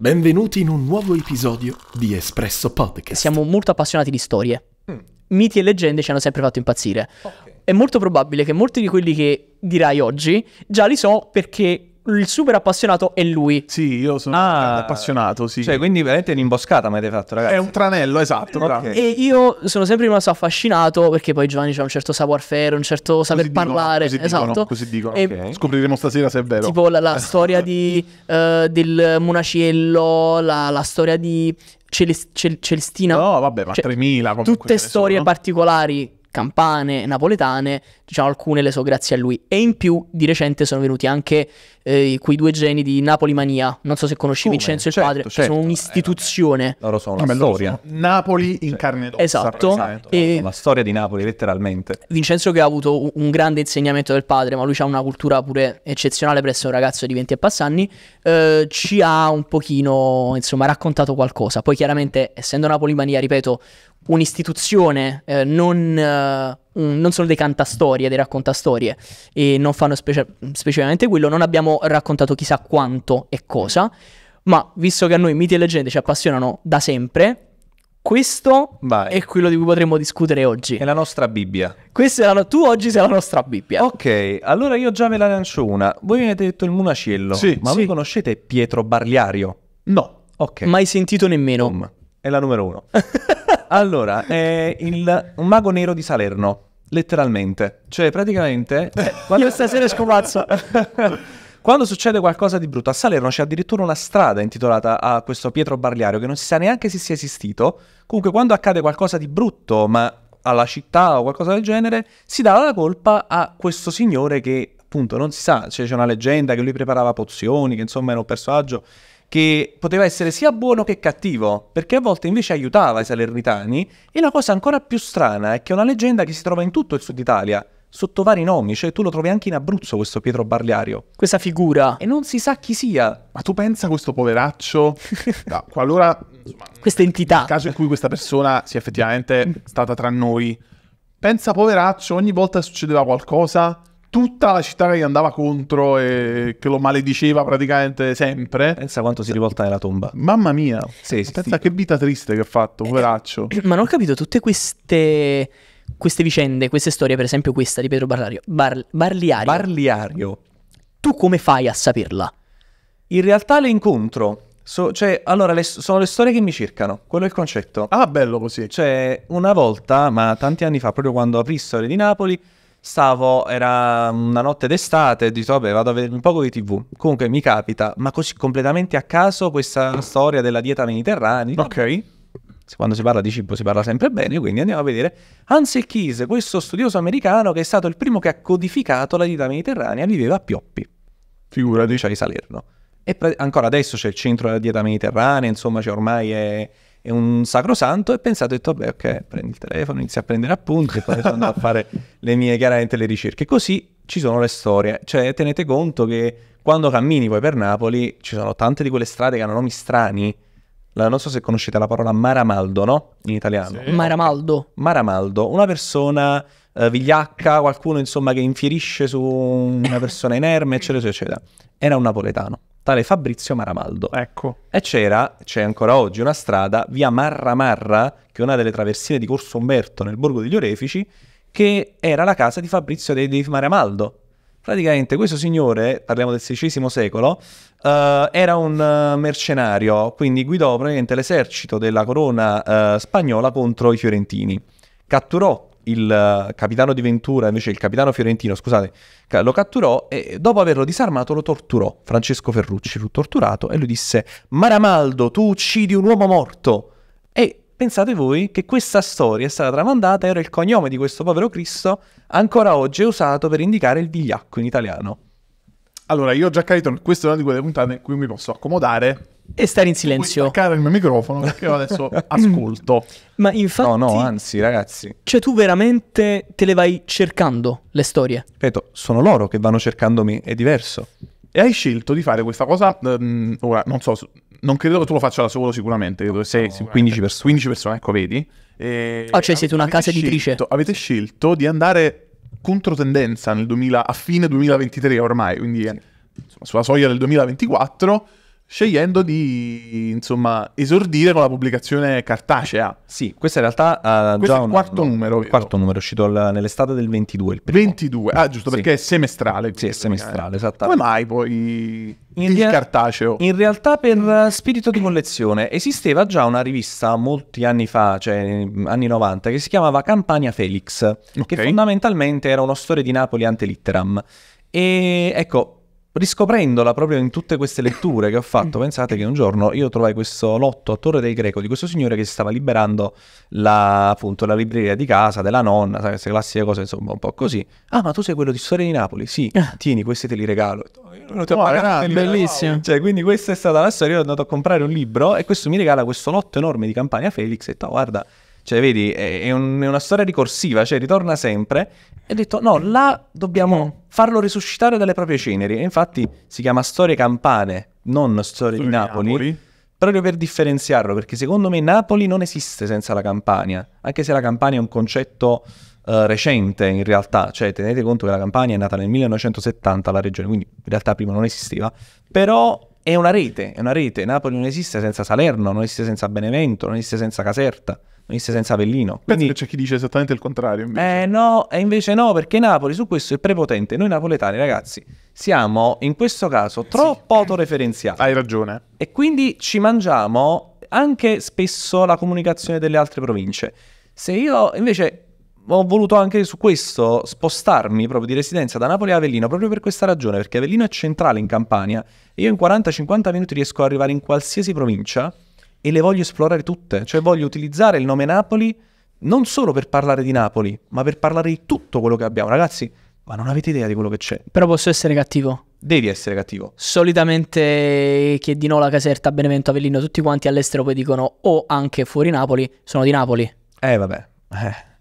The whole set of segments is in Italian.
Benvenuti in un nuovo episodio di Espresso Podcast. Siamo molto appassionati di storie. Mm. Miti e leggende ci hanno sempre fatto impazzire. Okay. È molto probabile che molti di quelli che dirai oggi già li so perché il super appassionato è lui. Sì, io sono ah, appassionato, sì. Cioè, quindi veramente è un'imboscata mi avete fatto, ragazzi. È un tranello, esatto. Okay. E io sono sempre rimasto affascinato perché poi Giovanni c'ha un certo savoir faire, un certo così saper dicono, parlare. Così esatto. Dicono, così dicono. E okay. Scopriremo stasera se è vero. Tipo la, la eh. storia di, uh, del Munaciello, la, la storia di Celes- Cel- Celestina. No, vabbè, ma cioè, 3000 Tutte storie sono. particolari campane, napoletane, diciamo alcune le so grazie a lui. E in più di recente sono venuti anche eh, quei due geni di Napoli Mania, non so se conosci Come? Vincenzo certo, il padre, certo. sono eh, un'istituzione. Eh, loro sono la Vabbè, storia. Sono Napoli in cioè, carne ed ossa. Esatto. esatto. E... La storia di Napoli letteralmente. Vincenzo che ha avuto un grande insegnamento del padre, ma lui ha una cultura pure eccezionale presso un ragazzo di 20 e passanni, eh, ci ha un pochino, insomma, raccontato qualcosa. Poi chiaramente, essendo Napoli Mania, ripeto, un'istituzione, eh, non eh, non sono dei cantastorie, dei raccontastorie e non fanno speci- specificamente quello, non abbiamo raccontato chissà quanto e cosa, ma visto che a noi miti e leggende ci appassionano da sempre, questo Vai. è quello di cui potremmo discutere oggi. È la nostra Bibbia. Questa è la no- tu oggi sei la nostra Bibbia. Ok, allora io già me la lancio una. Voi mi avete detto il Munaciello, sì, ma sì. voi conoscete Pietro Barliario? No. Ok. Mai sentito nemmeno. Um, è la numero uno. Allora, è il un mago nero di Salerno, letteralmente. Cioè, praticamente... quando... Eh, eh, io stasera scomazzo. quando succede qualcosa di brutto, a Salerno c'è addirittura una strada intitolata a questo Pietro Barliario, che non si sa neanche se sia esistito. Comunque, quando accade qualcosa di brutto, ma alla città o qualcosa del genere, si dà la colpa a questo signore che appunto non si sa, cioè, c'è una leggenda che lui preparava pozioni, che insomma era un personaggio che poteva essere sia buono che cattivo, perché a volte invece aiutava i salernitani, e la cosa ancora più strana è che è una leggenda che si trova in tutto il sud Italia, sotto vari nomi, cioè tu lo trovi anche in Abruzzo questo Pietro Barliario. Questa figura. E non si sa chi sia. Ma tu pensa a questo poveraccio? no, qualora... questa entità. Nel caso in cui questa persona sia effettivamente stata tra noi, pensa poveraccio, ogni volta succedeva qualcosa tutta la città che gli andava contro e che lo malediceva praticamente sempre. Pensa quanto si rivolta nella tomba. Mamma mia, sì, sì, pensa che vita triste che ha fatto, eh, poveraccio. Eh, ma non ho capito tutte queste queste vicende, queste storie, per esempio questa di Pedro Barlario, Bar- Barliario. Barliario. Tu come fai a saperla? In realtà le incontro. So, cioè, allora, le, sono le storie che mi cercano, quello è il concetto. Ah, bello così. Cioè, una volta, ma tanti anni fa, proprio quando aprì Storie di Napoli, stavo, era una notte d'estate, e dico vabbè vado a vedere un poco di tv, comunque mi capita, ma così completamente a caso questa storia della dieta mediterranea, ok, quando si parla di cibo si parla sempre bene, quindi andiamo a vedere Hansel Keys, questo studioso americano che è stato il primo che ha codificato la dieta mediterranea, viveva a Pioppi, figurati, cioè di Salerno. E pre- ancora adesso c'è il centro della dieta mediterranea, insomma, c'è cioè ormai è, è un sacrosanto e pensato, ho detto, beh ok, prendi il telefono, inizia a prendere appunti e poi sono andato a fare le mie, chiaramente, le ricerche. Così ci sono le storie, cioè tenete conto che quando cammini poi per Napoli ci sono tante di quelle strade che hanno nomi strani, la, non so se conoscete la parola Maramaldo, no? In italiano. Sì. Maramaldo. Maramaldo, una persona eh, vigliacca, qualcuno insomma che infierisce su una persona inerme, eccetera, eccetera. Era un napoletano tale Fabrizio Maramaldo. Ecco. E c'era, c'è ancora oggi, una strada via Marra Marra, che è una delle traversine di Corso Umberto nel borgo degli Orefici, che era la casa di Fabrizio De, De Maramaldo. Praticamente questo signore, parliamo del XVI secolo, uh, era un uh, mercenario, quindi guidò praticamente l'esercito della corona uh, spagnola contro i fiorentini. Catturò il eh, capitano di Ventura, invece il capitano fiorentino, scusate, lo catturò e dopo averlo disarmato lo torturò. Francesco Ferrucci fu torturato e lui disse Maramaldo, tu uccidi un uomo morto. E pensate voi che questa storia è stata tramandata e ora il cognome di questo povero Cristo ancora oggi è usato per indicare il vigliacco in italiano. Allora, io ho già capito, questa è una di quelle puntate in cui mi posso accomodare e stare in silenzio. Puoi il mio microfono perché io adesso ascolto. Ma infatti... No, no, anzi ragazzi. Cioè tu veramente te le vai cercando le storie. Ripeto, sono loro che vanno cercandomi, è diverso. E hai scelto di fare questa cosa, um, ora non so, non credo che tu lo faccia da solo sicuramente, credo che sei no, 15 persone. 15 persone, ecco vedi. E ah, cioè siete una casa editrice. Scelto, avete scelto di andare controtendenza 2000, a fine 2023 ormai, quindi sì. Eh, insomma, sulla soglia del 2024 scegliendo di insomma, esordire con la pubblicazione cartacea. Sì, questo in realtà ha eh, questo già è il quarto un, numero. Il quarto numero è uscito al, nell'estate del 22. Il 22, ah giusto, sì. perché è semestrale. Sì, è semestrale, eh. esattamente. Come mai poi in il rea- cartaceo? In realtà per eh, spirito di collezione esisteva già una rivista molti anni fa, cioè mm, anni 90, che si chiamava Campania Felix, okay. che fondamentalmente era una storia di Napoli ante litteram. E ecco, riscoprendola proprio in tutte queste letture che ho fatto, pensate che un giorno io trovai questo lotto a Torre del Greco di questo signore che si stava liberando la, appunto, la libreria di casa della nonna, sai, queste classiche cose, insomma, un po' così. Ah, ma tu sei quello di Storia di Napoli? Sì, eh. tieni, questi te li regalo. Io non ti ho oh, pagato, ah, bellissimo. Cioè, quindi questa è stata la storia, io sono andato a comprare un libro e questo mi regala questo lotto enorme di Campania Felix e detto, oh, guarda, cioè, vedi, è, un, è, una storia ricorsiva, cioè ritorna sempre e ho detto no, là dobbiamo farlo risuscitare dalle proprie ceneri. E infatti si chiama Storie Campane, non Storie di Napoli, Napoli, proprio per differenziarlo, perché secondo me Napoli non esiste senza la Campania, anche se la Campania è un concetto uh, recente in realtà, cioè tenete conto che la Campania è nata nel 1970 la regione, quindi in realtà prima non esisteva, però è una rete, è una rete, Napoli non esiste senza Salerno, non esiste senza Benevento, non esiste senza Caserta venisse senza Avellino. Quindi, Penso c'è chi dice esattamente il contrario. Invece. Eh no, e invece no, perché Napoli su questo è prepotente. Noi napoletani, ragazzi, siamo in questo caso troppo sì. autoreferenziali. Hai ragione. E quindi ci mangiamo anche spesso la comunicazione delle altre province. Se io invece ho voluto anche su questo spostarmi proprio di residenza da Napoli a Avellino proprio per questa ragione, perché Avellino è centrale in Campania e io in 40-50 minuti riesco ad arrivare in qualsiasi provincia e le voglio esplorare tutte, cioè voglio utilizzare il nome Napoli non solo per parlare di Napoli, ma per parlare di tutto quello che abbiamo. Ragazzi, ma non avete idea di quello che c'è. Però posso essere cattivo. Devi essere cattivo. Solitamente chi è di Nola, Caserta, Benevento, Avellino, tutti quanti all'estero poi dicono o oh, anche fuori Napoli, sono di Napoli. Eh vabbè. Eh.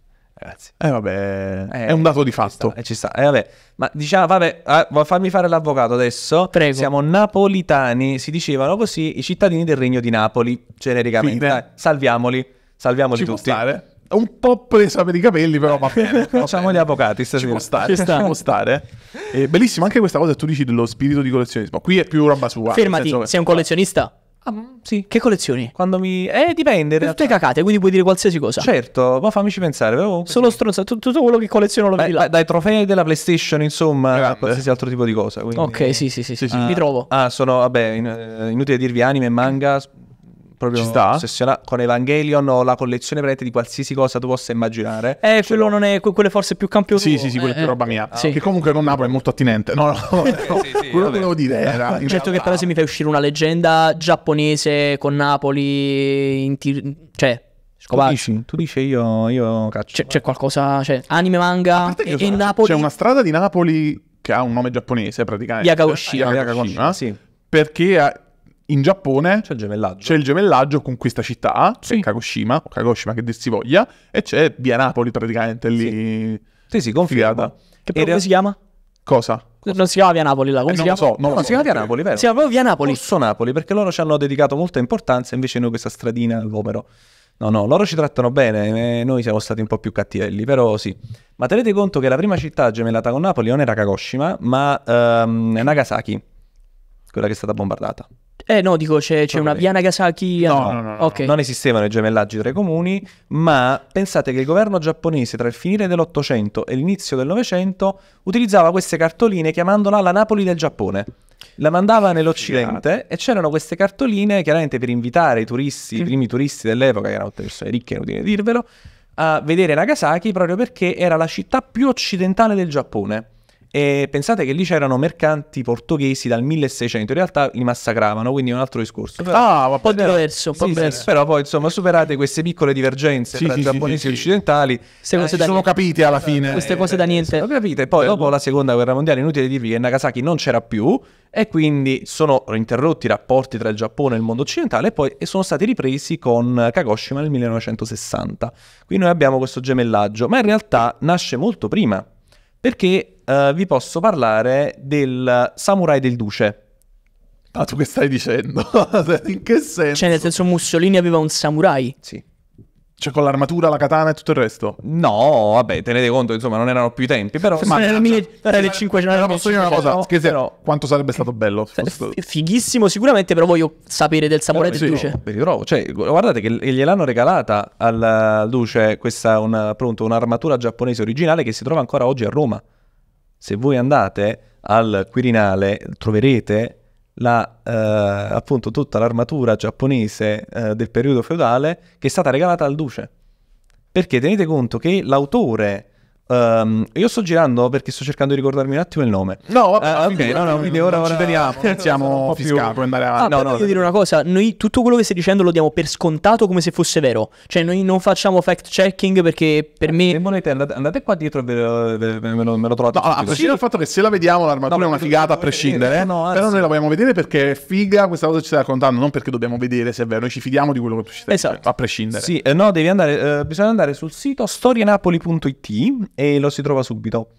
Grazie. Eh vabbè, eh, è un eh, dato di fatto. Sta, eh, ci sta. Eh, vabbè. Ma diciamo, vabbè, eh, ah, fammi fare l'avvocato adesso. Prego. Siamo napolitani, si dicevano così, i cittadini del regno di Napoli, genericamente. Dai, salviamoli, salviamoli ci tutti. Può stare. Un po' presa per i capelli, però va bene. Facciamo gli avvocati stasera. Ci può stare. Ci, ci può stare. È bellissima anche questa cosa tu dici dello spirito di collezionismo. Qui è più roba sua. Fermati, senso... sei un collezionista? Ah, mm, sì. Che collezioni? Quando mi... Eh, dipende. Per tutte cacate, quindi puoi dire qualsiasi cosa. Certo, ma fammici pensare. Però... Solo stronza, tutto, quello che colleziono lo vedi là. Dai trofei della PlayStation, insomma, Ragazzi. Esatto. Eh, qualsiasi altro tipo di cosa. Quindi... Ok, sì, sì, sì, sì, sì. Ah, Mi trovo. Ah, sono, vabbè, in, eh, inutile dirvi anime, manga, proprio Ci sta? ossessiona- con Evangelion o la collezione veramente di qualsiasi cosa tu possa immaginare. Eh, quello non è, que- quelle forse più campione. Sì, sì, sì, quella è eh, più eh. roba mia. Sì. Che comunque con Napoli è molto attinente. No, no, no. sì, sì, quello che volevo dire era... Certo in Certo che però se mi fai uscire una leggenda giapponese con Napoli in tir- cioè Tu dici, tu dici io, io caccio. C'è, c'è qualcosa, cioè anime manga parte e, io e Napoli C'è una strada di Napoli che ha un nome giapponese praticamente. Yagagoshima. Yagagoshima, Sì. Perché ha- in Giappone c'è il gemellaggio, c'è il gemellaggio con questa città, sì. Kagoshima, o Kagoshima che dir si voglia, e c'è via Napoli praticamente lì. Sì, sì, sì confermo. Che poi real... si chiama? Cosa? Cosa? Non si chiama via Napoli là, come eh, si non chiama? Lo so, non, no, lo so, si chiama via Napoli, vero? Si chiama proprio via Napoli. Corso Napoli, perché loro ci hanno dedicato molta importanza, invece noi questa stradina all'Omero. No, no, loro ci trattano bene, eh, noi siamo stati un po' più cattivelli, però sì. Ma tenete conto che la prima città gemellata con Napoli non era Kagoshima, ma ehm, Nagasaki, quella che è stata bombardata. Eh no, dico c'è, c'è ah, una via Nagasaki. Ah, no, no, no, no, okay. non esistevano i gemellaggi tra i comuni, ma pensate che il governo giapponese tra il finire dell'Ottocento e l'inizio del Novecento utilizzava queste cartoline chiamandola la Napoli del Giappone. La mandava nell'Occidente e c'erano queste cartoline chiaramente per invitare i turisti, i mm. primi turisti dell'epoca, che erano persone ricche, inutile dirvelo, a vedere Nagasaki proprio perché era la città più occidentale del Giappone. E pensate che lì c'erano mercanti portoghesi dal 1600, in realtà li massacravano, quindi è un altro discorso. Ah, però, ah, un po' diverso, un po' diverso. Sì, però poi insomma superate queste piccole divergenze sì, tra giapponesi e occidentali. Queste cose eh, da sono niente. capite alla fine. Queste cose da eh, niente. Sono capite, poi dopo la seconda guerra mondiale inutile dirvi che Nagasaki non c'era più e quindi sono interrotti i rapporti tra il Giappone e il mondo occidentale e poi sono stati ripresi con Kagoshima nel 1960. Qui noi abbiamo questo gemellaggio, ma in realtà nasce molto prima perché uh, vi posso parlare del Samurai del Duce. Ah, tu che stai dicendo? In che senso? Cioè, nel senso, Mussolini aveva un samurai. Sì. Cioè, con l'armatura, la katana e tutto il resto? No, vabbè, tenete conto, insomma, non erano più i tempi, però... Sì, ma eh, cioè, nel 1500... No, posso dire una cosa, no? scherzi, però... quanto sarebbe stato bello. F- Fighissimo sicuramente, però voglio sapere del samurai eh, del sì, Duce. No, ritrovo, cioè, guardate che gliel'hanno regalata al Duce questa, un, pronto, un'armatura giapponese originale che si trova ancora oggi a Roma se voi andate al Quirinale troverete la, eh, appunto tutta l'armatura giapponese eh, del periodo feudale che è stata regalata al duce. Perché tenete conto che l'autore Um, io sto girando perché sto cercando di ricordarmi un attimo il nome. No, vabbè, uh, okay, no, no, quindi ora, ora ci teniamo. Siamo un puoi andare ah, avanti. Ah, no, no, voglio dire una cosa: noi tutto quello che stai dicendo lo diamo per scontato come se fosse vero. Cioè, noi non facciamo fact checking perché per me. Se volete, andate, andate qua dietro e ve, lo, me, lo, lo trovate. No, a prescindere dal fatto che se la vediamo, l'armatura no, è una figata a prescindere. No, però noi la vogliamo vedere perché è figa questa cosa che ci stai raccontando, non perché dobbiamo vedere se è vero. Noi ci fidiamo di quello che ci stai esatto. a prescindere. Sì, eh, no, devi andare. Eh, bisogna andare sul sito storienapoli.it e lo si trova subito.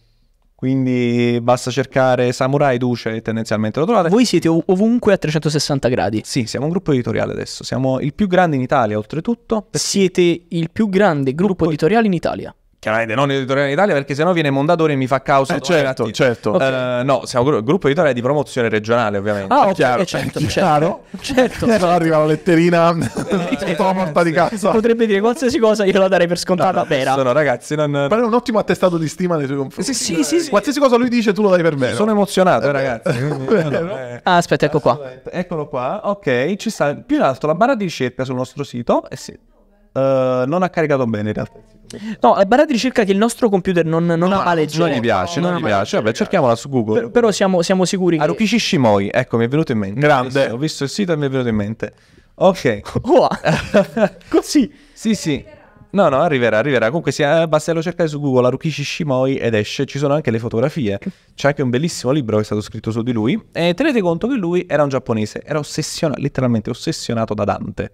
Quindi basta cercare Samurai Duce e tendenzialmente lo trovate. Voi siete ovunque a 360 gradi. Sì, siamo un gruppo editoriale adesso. Siamo il più grande in Italia, oltretutto. Siete il più grande gruppo, gruppo editoriale in Italia chiaramente non editoriale in Italia perché sennò viene Mondadori e mi fa causa. Eh, certo, certo. Eh, okay. Uh, no, siamo gru- gruppo editoriale di promozione regionale ovviamente. Ah, okay, chiaro, eh, certo, certo, chiaro. certo. certo. arriva la letterina sotto la porta di cazzo Potrebbe dire qualsiasi cosa, io la darei per scontata no, vera. No, ragazzi, non... Però è un ottimo attestato di stima nei suoi confronti. Sì, sì, sì, sì. Qualsiasi cosa lui dice tu lo dai per me. Sono emozionato, eh, ragazzi. Eh, no, ah, aspetta, ecco qua. Eccolo qua. Ok, ci sta più in alto la barra di ricerca sul nostro sito. Eh sì. Uh, non ha caricato bene in realtà. No, eh, Barati cerca che il nostro computer non, non no, ha leggere. Non gli piace, no, non, non gli piace. Vabbè, cerchiamola su Google. Per, però siamo, siamo sicuri. Harukishi che... Shimoi, ecco, mi è venuto in mente. Grande. Ho visto il sito e mi è venuto in mente. Ok. Oh, così. Sì, sì. No, no, arriverà, arriverà. Comunque sì, eh, basta lo cercare su Google, Arukishi Shimoi ed esce. Ci sono anche le fotografie. C'è anche un bellissimo libro che è stato scritto su di lui. E tenete conto che lui era un giapponese, era ossessionato, letteralmente ossessionato da Dante.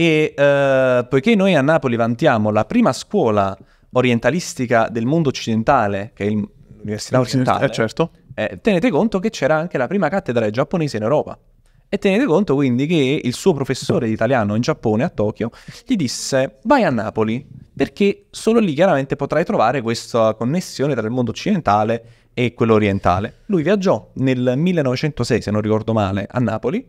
E eh, poiché noi a Napoli vantiamo la prima scuola orientalistica del mondo occidentale, che è l'Università Occidentale, eh, certo. eh, tenete conto che c'era anche la prima cattedra giapponese in Europa. E tenete conto quindi che il suo professore di italiano in Giappone, a Tokyo, gli disse vai a Napoli, perché solo lì chiaramente potrai trovare questa connessione tra il mondo occidentale e quello orientale. Lui viaggiò nel 1906, se non ricordo male, a Napoli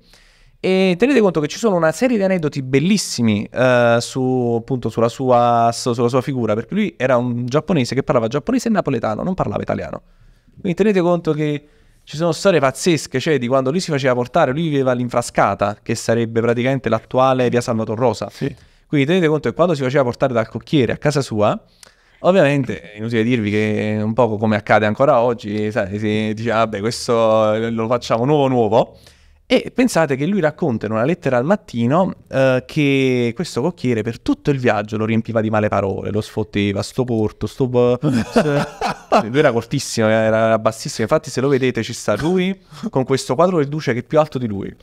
e tenete conto che ci sono una serie di aneddoti bellissimi eh, su, appunto, sulla, sua, sulla sua figura, perché lui era un giapponese che parlava giapponese e napoletano, non parlava italiano. Quindi tenete conto che ci sono storie pazzesche, cioè di quando lui si faceva portare, lui viveva all'infrascata, che sarebbe praticamente l'attuale via Salvatore Rosa. Sì. Quindi tenete conto che quando si faceva portare dal cocchiere a casa sua, ovviamente è inutile dirvi che un po' come accade ancora oggi, sai, si diceva ah, vabbè questo lo facciamo nuovo nuovo, e pensate che lui racconta in una lettera al mattino eh, che questo cocchiere per tutto il viaggio lo riempiva di male parole, lo sfotteva, sto porto, sto... Cioè, lui era cortissimo, era bassissimo, infatti se lo vedete ci sta lui con questo quadro del duce che è più alto di lui,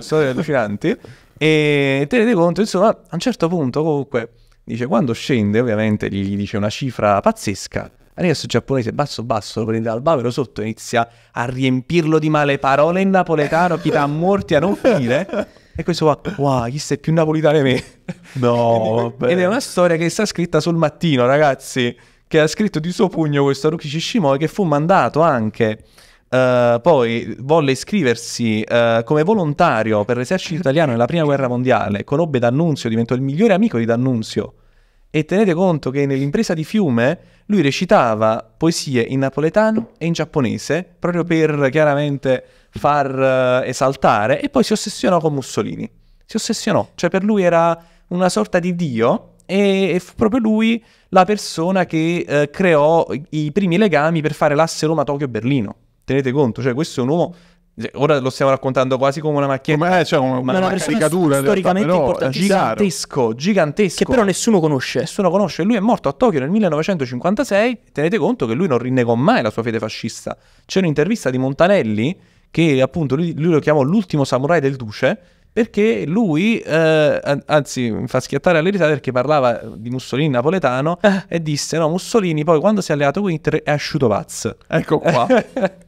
storie allucinanti, e tenete conto, insomma, a un certo punto comunque dice quando scende ovviamente gli dice una cifra pazzesca Adesso il giapponese basso basso lo prende dal bavero sotto inizia a riempirlo di male parole in napoletano, chi a morti a non finire. E questo qua, wow, chi sei più napolitano di me? No, vabbè. Ed è una storia che sta scritta sul mattino, ragazzi, che ha scritto di suo pugno questo Rukichi Shimoi che fu mandato anche... Uh, poi volle iscriversi uh, come volontario per l'esercito italiano nella prima guerra mondiale, conobbe D'Annunzio, diventò il migliore amico di D'Annunzio e tenete conto che nell'impresa di Fiume lui recitava poesie in napoletano e in giapponese, proprio per chiaramente far eh, esaltare, e poi si ossessionò con Mussolini. Si ossessionò, cioè per lui era una sorta di dio e, e fu proprio lui la persona che eh, creò i primi legami per fare l'asse Roma-Tokyo-Berlino. Tenete conto, cioè questo è un uomo cioè, ora lo stiamo raccontando quasi come una macchietta. Eh, cioè, Ma è cioè una, una, una caricatura storicamente realtà, eh, gigantesco, gigantesco. Che però nessuno conosce. Nessuno conosce. Lui è morto a Tokyo nel 1956. Tenete conto che lui non rinnegò mai la sua fede fascista. C'è un'intervista di Montanelli che appunto lui, lui lo chiamò l'ultimo samurai del duce perché lui, eh, anzi, mi fa schiattare alle risate perché parlava di Mussolini napoletano eh. e disse: No, Mussolini poi quando si è alleato con Hitler è asciuto pazzo. Ecco qua.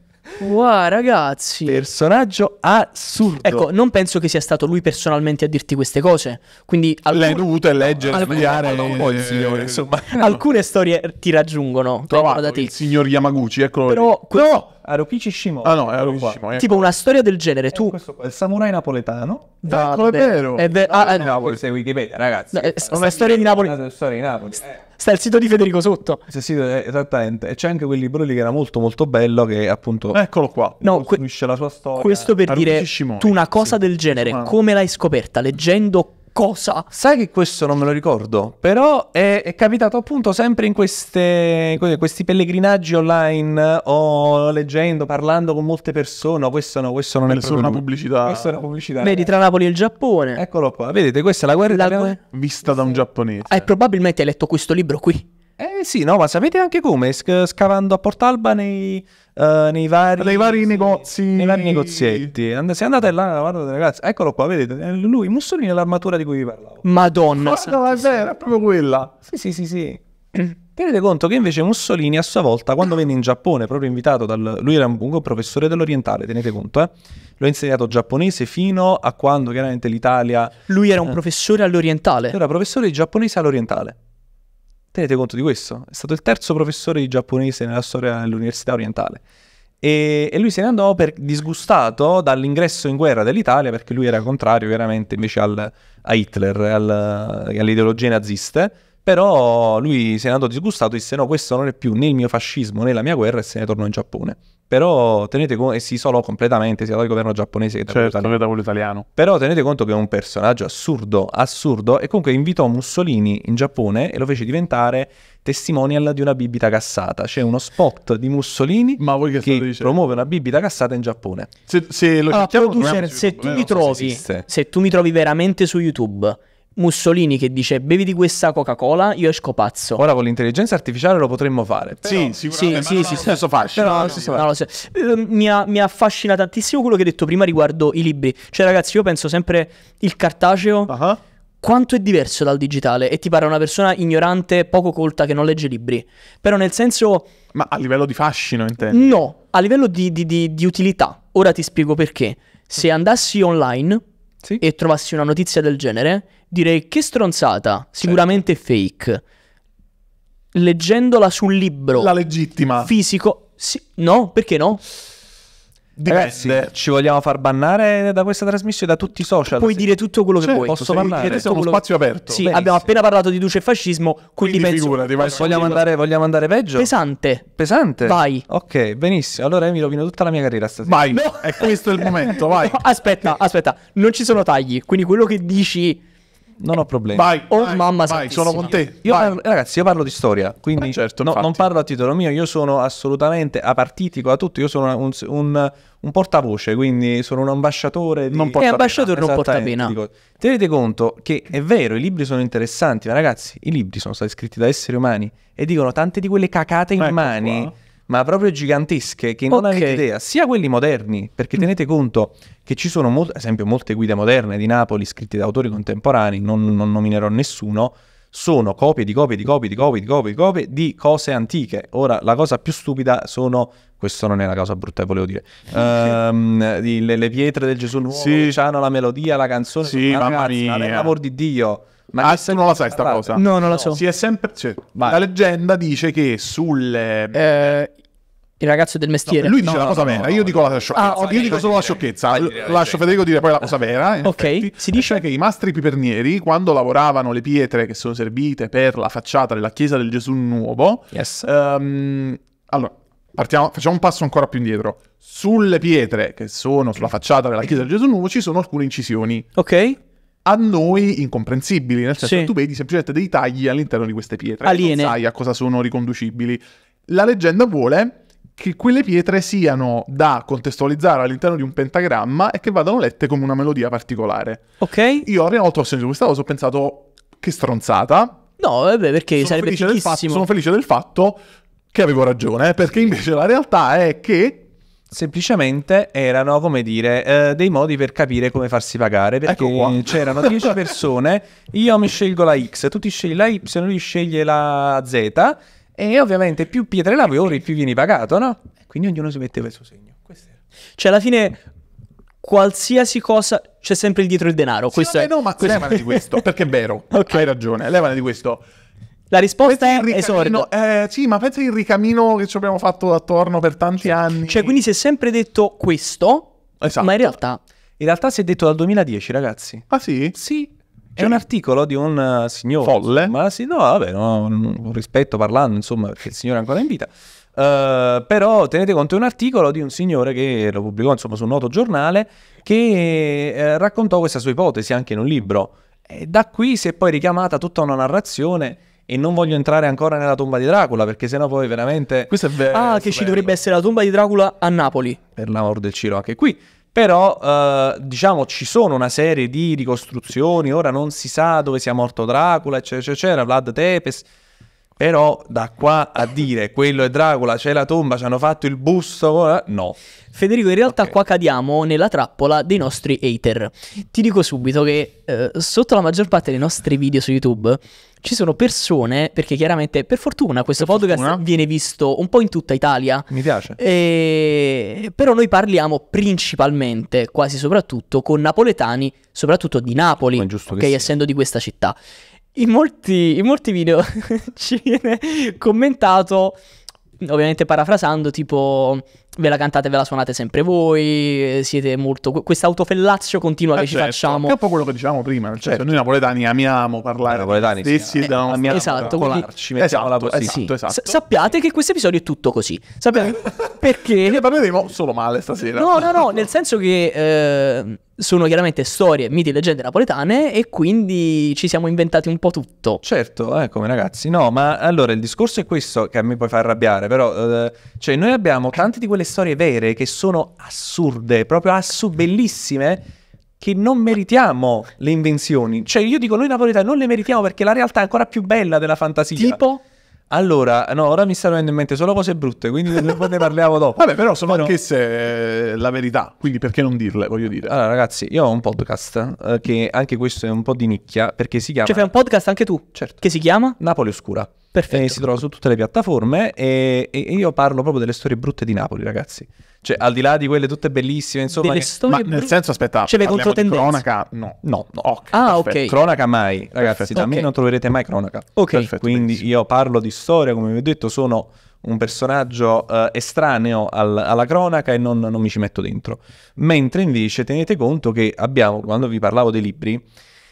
Wow, ragazzi. Personaggio assurdo. Ecco, non penso che sia stato lui personalmente a dirti queste cose. Quindi alcun... l'hai dovuto leggere, alcune... studiare allora, un po' il signore, insomma. Alcune storie ti raggiungono, ecco, Trovato, il signor Yamaguchi, eccolo. Però que... no! Arokichi Shimon. Ah no, è Arokichi Shimon. Ecco. Tipo una storia del genere, eh, tu... Questo qua, il samurai napoletano. Da, Eccolo, è vero. È vero. Ah, ah, eh, Napoli, no. sei Wikipedia, ragazzi. No, è, eh, è, una storia di Napoli. Una storia di Napoli. Eh sta il sito di Federico sotto. Sì, sì, eh, esattamente. E c'è anche quel libro lì che era molto molto bello che appunto... Eccolo qua. No, que- la sua storia. Questo per Haruki dire, Shimori. tu una cosa sì. del genere, ah. come l'hai scoperta? Leggendo Cosa? Sai che questo non me lo ricordo, però è, è capitato appunto sempre in queste, questi pellegrinaggi online o leggendo, parlando con molte persone. Questo no, questo non è, è solo una pubblicità. Questa è una pubblicità. Vedi, tra Napoli e il Giappone. Eccolo qua, vedete, questa è la guerra la italiana gu... vista sì. da un giapponese. Eh, hai probabilmente letto questo libro qui. Eh sì, no, ma sapete anche come? Sc- scavando a Portalba nei, eh, nei, vari, nei vari negozi. Nei vari negozietti. And- se andate là, guardate ragazzi, eccolo qua, vedete, eh, lui, Mussolini è l'armatura di cui vi parlavo. Madonna. Guarda, ma vera, è proprio quella. Sì, sì, sì, sì. Tenete conto che invece Mussolini a sua volta, quando venne in Giappone, proprio invitato dal... Lui era un professore dell'orientale, tenete conto, eh? Lo ha insegnato giapponese fino a quando chiaramente l'Italia... Lui era un eh. professore all'orientale? Era professore di giapponese all'orientale. Tenete conto di questo, è stato il terzo professore di giapponese nella storia dell'università orientale. E, e lui se ne andò per, disgustato dall'ingresso in guerra dell'Italia perché lui era contrario veramente invece al, a Hitler, al, alle ideologie naziste però lui se ne andò disgustato e disse no, questo non è più né il mio fascismo né la mia guerra e se ne tornò in Giappone. Però tenete conto, e si isolò completamente sia dal governo giapponese che dal certo, italiano. Da quello italiano. Però tenete conto che è un personaggio assurdo, assurdo, e comunque invitò Mussolini in Giappone e lo fece diventare testimonial di una bibita cassata. C'è uno spot di Mussolini che, che promuove una bibita cassata in Giappone. Se, se lo allora, ah, cerchiamo, producer, se tu mi trovi, se, se tu mi trovi veramente su YouTube Mussolini che dice bevi di questa Coca-Cola, io esco pazzo. Ora con l'intelligenza artificiale lo potremmo fare. Però, sì, sicuramente. Sì, sì, sì, stesso fascino. Però, no, stesso no, so. Ehm, mi, ha, mi, affascina tantissimo quello che hai detto prima riguardo i libri. Cioè ragazzi, io penso sempre il cartaceo... Uh-huh. Quanto è diverso dal digitale? E ti pare una persona ignorante, poco colta, che non legge libri. Però nel senso... Ma a livello di fascino, intendi? No, a livello di, di, di, di utilità. Ora ti spiego perché. Se andassi online sì. e trovassi una notizia del genere, direi che stronzata, certo. sicuramente certo. fake. Leggendola su un libro. La legittima. Fisico. Sì, no, perché no? Ragazzi, eh ci vogliamo far bannare da questa trasmissione da tutti i social. Puoi dire tutto quello che cioè, vuoi. Posso parlare? È uno quello... spazio aperto. Sì, Benissimo. abbiamo appena parlato di duce e fascismo, quindi, quindi penso... figurati, vai, vogliamo, andare, vogliamo andare peggio? Pesante. Pesante? Vai. Ok, benissimo. Allora io mi rovino tutta la mia carriera stasera. Vai, no. è questo il momento, vai. No, aspetta, aspetta. Non ci sono tagli, quindi quello che dici non ho problemi. Vai, oh vai, mamma vai, sono con te. Io parlo, eh, ragazzi, io parlo di storia, quindi eh certo, no, non parlo a titolo mio, io sono assolutamente apartitico a tutto, io sono un, un, un portavoce, quindi sono un ambasciatore di... Non porta è eh, ambasciatore pena. non portapena. tenete conto che è vero, i libri sono interessanti, ma ragazzi, i libri sono stati scritti da esseri umani e dicono tante di quelle cacate in ecco mani... Qua ma proprio gigantesche che non okay. avete idea, sia quelli moderni, perché mm. tenete conto che ci sono, mol- ad esempio, molte guide moderne di Napoli scritte da autori contemporanei, non, non nominerò nessuno, sono copie di copie di copie di copie di copie di copie di cose antiche. Ora, la cosa più stupida sono. Questo non è la cosa brutta volevo dire. Um, le, le, pietre del Gesù Nuovo sì. hanno la melodia, la canzone. Sì, mamma ragazza, mia. Per l'amor di Dio. Ma ah, tu non la sai sta cosa? No, non la so. Si è sempre... Cioè, la leggenda dice che sulle... Eh, il ragazzo del mestiere. No, lui dice no, la cosa no, vera, io dico la sciocchezza. Ah, okay. Io dico solo la sciocchezza, lascio Federico dire poi la cosa vera. Ok, effetti. si dice che i mastri pipernieri, quando lavoravano le pietre che sono servite per la facciata della chiesa del Gesù Nuovo, yes. um, allora, partiamo, facciamo un passo ancora più indietro. Sulle pietre che sono sulla facciata della chiesa del Gesù Nuovo ci sono alcune incisioni. Ok a noi incomprensibili, nel senso sì. che tu vedi semplicemente dei tagli all'interno di queste pietre, Aliene. non sai a cosa sono riconducibili. La leggenda vuole che quelle pietre siano da contestualizzare all'interno di un pentagramma e che vadano lette come una melodia particolare. Ok. Io la prima volta ho sentito questa cosa ho pensato che stronzata. No, vabbè, perché sono sarebbe felice sono felice del fatto che avevo ragione, eh, perché invece la realtà è che semplicemente erano, come dire, eh, dei modi per capire come farsi pagare. Ecco perché ecco c'erano 10 persone, io mi scelgo la X, tu ti scegli la Y, lui sceglie la Z e ovviamente più pietre lavori, più vieni pagato, no? Quindi ognuno si metteva il suo segno. Cioè, alla fine, qualsiasi cosa c'è sempre il dietro il denaro. Sì, questo vabbè, è... no, ma questo... levane di questo, perché è vero. okay. Hai ragione, levane di questo. La risposta pensa è esordio. Eh, sì, ma pensa il ricamino che ci abbiamo fatto attorno per tanti anni. Cioè, quindi si è sempre detto questo, esatto. ma in esatto. realtà... In realtà si è detto dal 2010, ragazzi. Ah sì? Sì, cioè, è un articolo di un uh, signore. Folle. Ma sì, no, vabbè, no, un rispetto parlando, insomma, perché il signore è ancora in vita. Uh, però tenete conto è un articolo di un signore che lo pubblicò insomma su un noto giornale che eh, raccontò questa sua ipotesi anche in un libro e da qui si è poi richiamata tutta una narrazione e non voglio entrare ancora nella tomba di Dracula perché sennò poi veramente questo è vero ah che ci bello. dovrebbe essere la tomba di Dracula a Napoli per l'amor del Ciro, anche qui però, eh, diciamo, ci sono una serie di ricostruzioni, ora non si sa dove sia morto Dracula, eccetera, eccetera, Vlad Tepes però da qua a dire quello è Dracula, c'è la tomba, ci hanno fatto il busto, eh, no. Federico, in realtà okay. qua cadiamo nella trappola dei nostri hater. Ti dico subito che eh, sotto la maggior parte dei nostri video su YouTube ci sono persone, perché chiaramente per fortuna questo per podcast fortuna. viene visto un po' in tutta Italia. Mi piace. E... Però noi parliamo principalmente, quasi soprattutto, con napoletani, soprattutto di Napoli, che okay, essendo di questa città in molti, in molti video ci viene commentato, ovviamente parafrasando, tipo ve la cantate e ve la suonate sempre voi. Eh, siete molto. Questo autofellazio continua eh certo. che certo. ci facciamo. è un po' quello che dicevamo prima. Certo. Cioè, noi napoletani amiamo parlare. I napoletani stessi eh, esatto, esatto, esatto, sì, da una mia esatto, colarci, esatto, la esatto, esatto. S- sappiate sì. che questo episodio è tutto così. Sappiate eh. perché. ne parleremo solo male stasera. No, no, no, nel senso che. Eh, sono chiaramente storie, miti, leggende napoletane e quindi ci siamo inventati un po' tutto. Certo, eh, come ragazzi. No, ma allora il discorso è questo che a me puoi far arrabbiare, però eh, cioè noi abbiamo tante di quelle quelle storie vere che sono assurde, proprio assurde, bellissime, che non meritiamo le invenzioni. Cioè, io dico, noi napoletani non le meritiamo perché la realtà è ancora più bella della fantasia. Tipo? Allora, no, ora mi stanno venendo in mente solo cose brutte, quindi poi ne parliamo dopo. Vabbè, però sono però... anche se eh, la verità, quindi perché non dirle, voglio dire. Allora, ragazzi, io ho un podcast eh, che anche questo è un po' di nicchia, perché si chiama... Cioè fai un podcast anche tu? Certo. Che si chiama? Napoli Oscura. Perfetto. E si trova su tutte le piattaforme e, e io parlo proprio delle storie brutte di Napoli, ragazzi. Cioè, al di là di quelle tutte bellissime, insomma. Che... Ma br- nel senso, aspetta, c'è cioè, le controtendenze. Cronaca, no. No, no. Okay, ah, perfetto. ok. Cronaca mai, ragazzi. Da okay. me non troverete mai cronaca. Ok. Perfetto, Quindi benissimo. io parlo di storia, come vi ho detto, sono un personaggio uh, estraneo al, alla cronaca e non, non mi ci metto dentro. Mentre invece tenete conto che abbiamo, quando vi parlavo dei libri,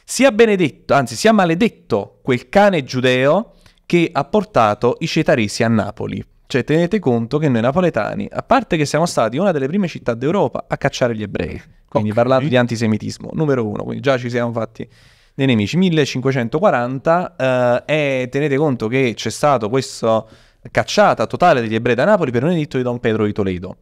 sia benedetto, anzi sia maledetto quel cane giudeo che ha portato i cetaresi a Napoli. Cioè, tenete conto che noi napoletani, a parte che siamo stati una delle prime città d'Europa a cacciare gli ebrei, quindi okay. parlando di antisemitismo, numero uno, quindi già ci siamo fatti dei nemici. 1540, eh, e tenete conto che c'è stata questa cacciata totale degli ebrei da Napoli per un editto di Don Pedro di Toledo.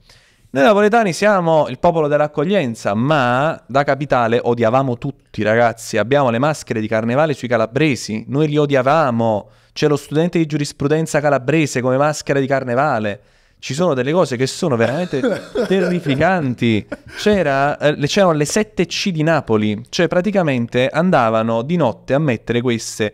Noi napoletani siamo il popolo dell'accoglienza, ma da capitale odiavamo tutti, ragazzi. Abbiamo le maschere di carnevale sui calabresi, noi li odiavamo c'è lo studente di giurisprudenza calabrese come maschera di carnevale. Ci sono delle cose che sono veramente terrificanti. C'era, eh, c'erano le 7C di Napoli, cioè praticamente andavano di notte a mettere queste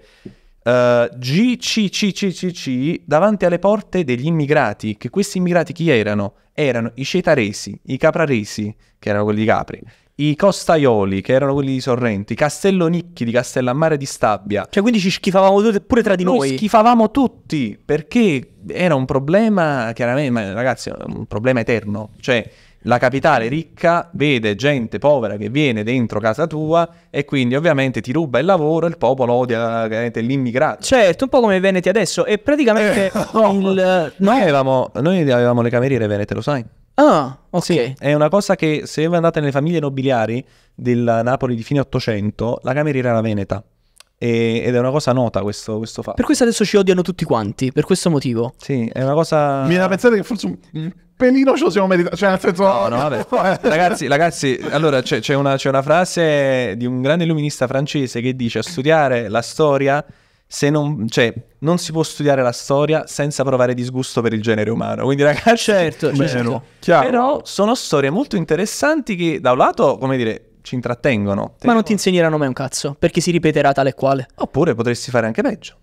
Uh, eh, GCCCCC davanti alle porte degli immigrati, che questi immigrati chi erano? Erano i cetaresi, i capraresi, che erano quelli di Capri, i Costaioli, che erano quelli di Sorrenti, Castellonicchi di Castellammare di Stabia. Cioè, quindi ci schifavamo pure tra di noi. Noi schifavamo tutti, perché era un problema, chiaramente, ma ragazzi, un problema eterno. Cioè, la capitale ricca vede gente povera che viene dentro casa tua e quindi ovviamente ti ruba il lavoro e il popolo odia l'immigrato. Certo, un po' come i Veneti adesso. E praticamente eh, no. il... Eh, noi avevamo, noi avevamo le cameriere venete, lo sai? Ah, ok. Sì, è una cosa che se voi andate nelle famiglie nobiliari del Napoli di fine 800, la cameriera era veneta. E, ed è una cosa nota questo, questo fatto. Per questo adesso ci odiano tutti quanti, per questo motivo. Sì, è una cosa... Mi viene da pensare che forse un pelino ce lo siamo meritato. cioè nel senso... No, no, vabbè. Cioè, eh. ragazzi, ragazzi, allora c'è, c'è, una, c'è una frase di un grande illuminista francese che dice a studiare la storia non, cioè, non, si può studiare la storia senza provare disgusto per il genere umano. Quindi, ragazzi, certo, cioè, certo. però sono storie molto interessanti che, da un lato, come dire, ci intrattengono. Ma non ti insegneranno mai un cazzo, perché si ripeterà tale e quale. Oppure potresti fare anche peggio.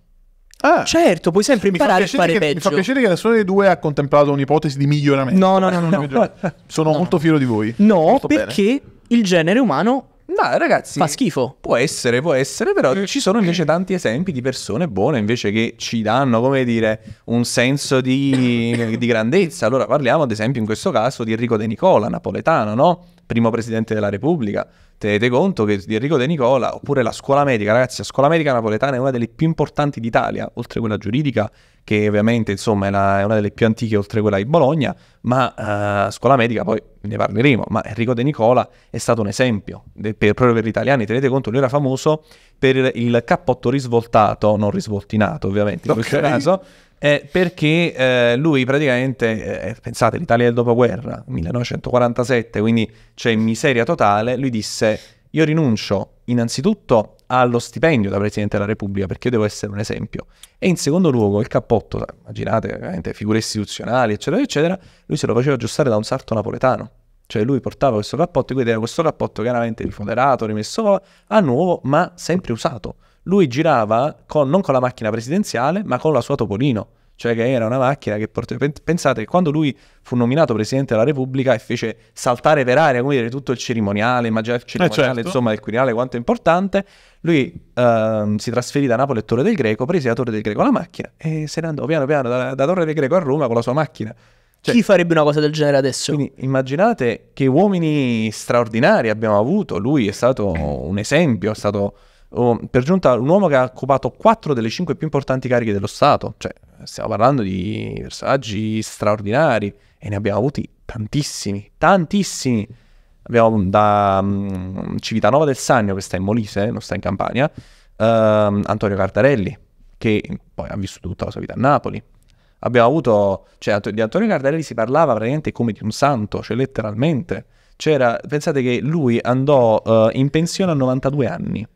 Ah. Certo, puoi sempre imparare a fare che, peggio. Mi fa piacere che nessuno dei due ha contemplato un'ipotesi di miglioramento. No, no, no, no, no. Sono no. molto fiero di voi. No, molto perché bene. il genere umano No, ragazzi. Fa schifo. Può essere, può essere, però mm. ci sono invece tanti esempi di persone buone invece che ci danno, come dire, un senso di, di grandezza. Allora parliamo, ad esempio, in questo caso di Enrico De Nicola, napoletano, no? primo presidente della Repubblica. Tenete conto che di Enrico De Nicola, oppure la scuola medica, ragazzi, la scuola medica napoletana è una delle più importanti d'Italia, oltre a quella giuridica, che ovviamente insomma è, la, è una delle più antiche, oltre a quella di Bologna, ma uh, scuola medica poi ne parleremo, ma Enrico De Nicola è stato un esempio de, per, proprio per gli italiani, tenete conto, lui era famoso per il cappotto risvoltato, non risvoltinato ovviamente in okay. questo caso, eh, perché eh, lui praticamente, eh, eh pensate, l'Italia del dopoguerra, 1947, quindi c'è miseria totale, lui disse io rinuncio innanzitutto allo stipendio da Presidente della Repubblica perché io devo essere un esempio e in secondo luogo il cappotto, immaginate figure istituzionali eccetera eccetera, lui se lo faceva aggiustare da un sarto napoletano cioè lui portava questo cappotto e quindi era questo cappotto chiaramente rifoderato, rimesso a nuovo ma sempre usato lui girava con, non con la macchina presidenziale, ma con la sua Topolino, cioè che era una macchina che portava... Pensate, quando lui fu nominato Presidente della Repubblica e fece saltare per aria, come dire, tutto il cerimoniale, immaginate il eh, cerimoniale, eh certo. insomma, del Quirinale quanto è importante, lui uh, si trasferì da Napoli a Torre del Greco, prese da Torre del Greco la macchina e se ne andò piano piano da, da Torre del Greco a Roma con la sua macchina. Cioè, Chi farebbe una cosa del genere adesso? Quindi immaginate che uomini straordinari abbiamo avuto. Lui è stato un esempio, è stato oh, per giunta un uomo che ha occupato quattro delle cinque più importanti cariche dello Stato, cioè stiamo parlando di personaggi straordinari e ne abbiamo avuti tantissimi, tantissimi. Abbiamo mm, da um, Civitanova del Sannio che sta in Molise, non sta in Campania, uh, Antonio Cardarelli che poi ha vissuto tutta la sua vita a Napoli. Abbiamo avuto, cioè di Antonio Cardarelli si parlava praticamente come di un santo, cioè letteralmente. C'era, pensate che lui andò uh, in pensione a 92 anni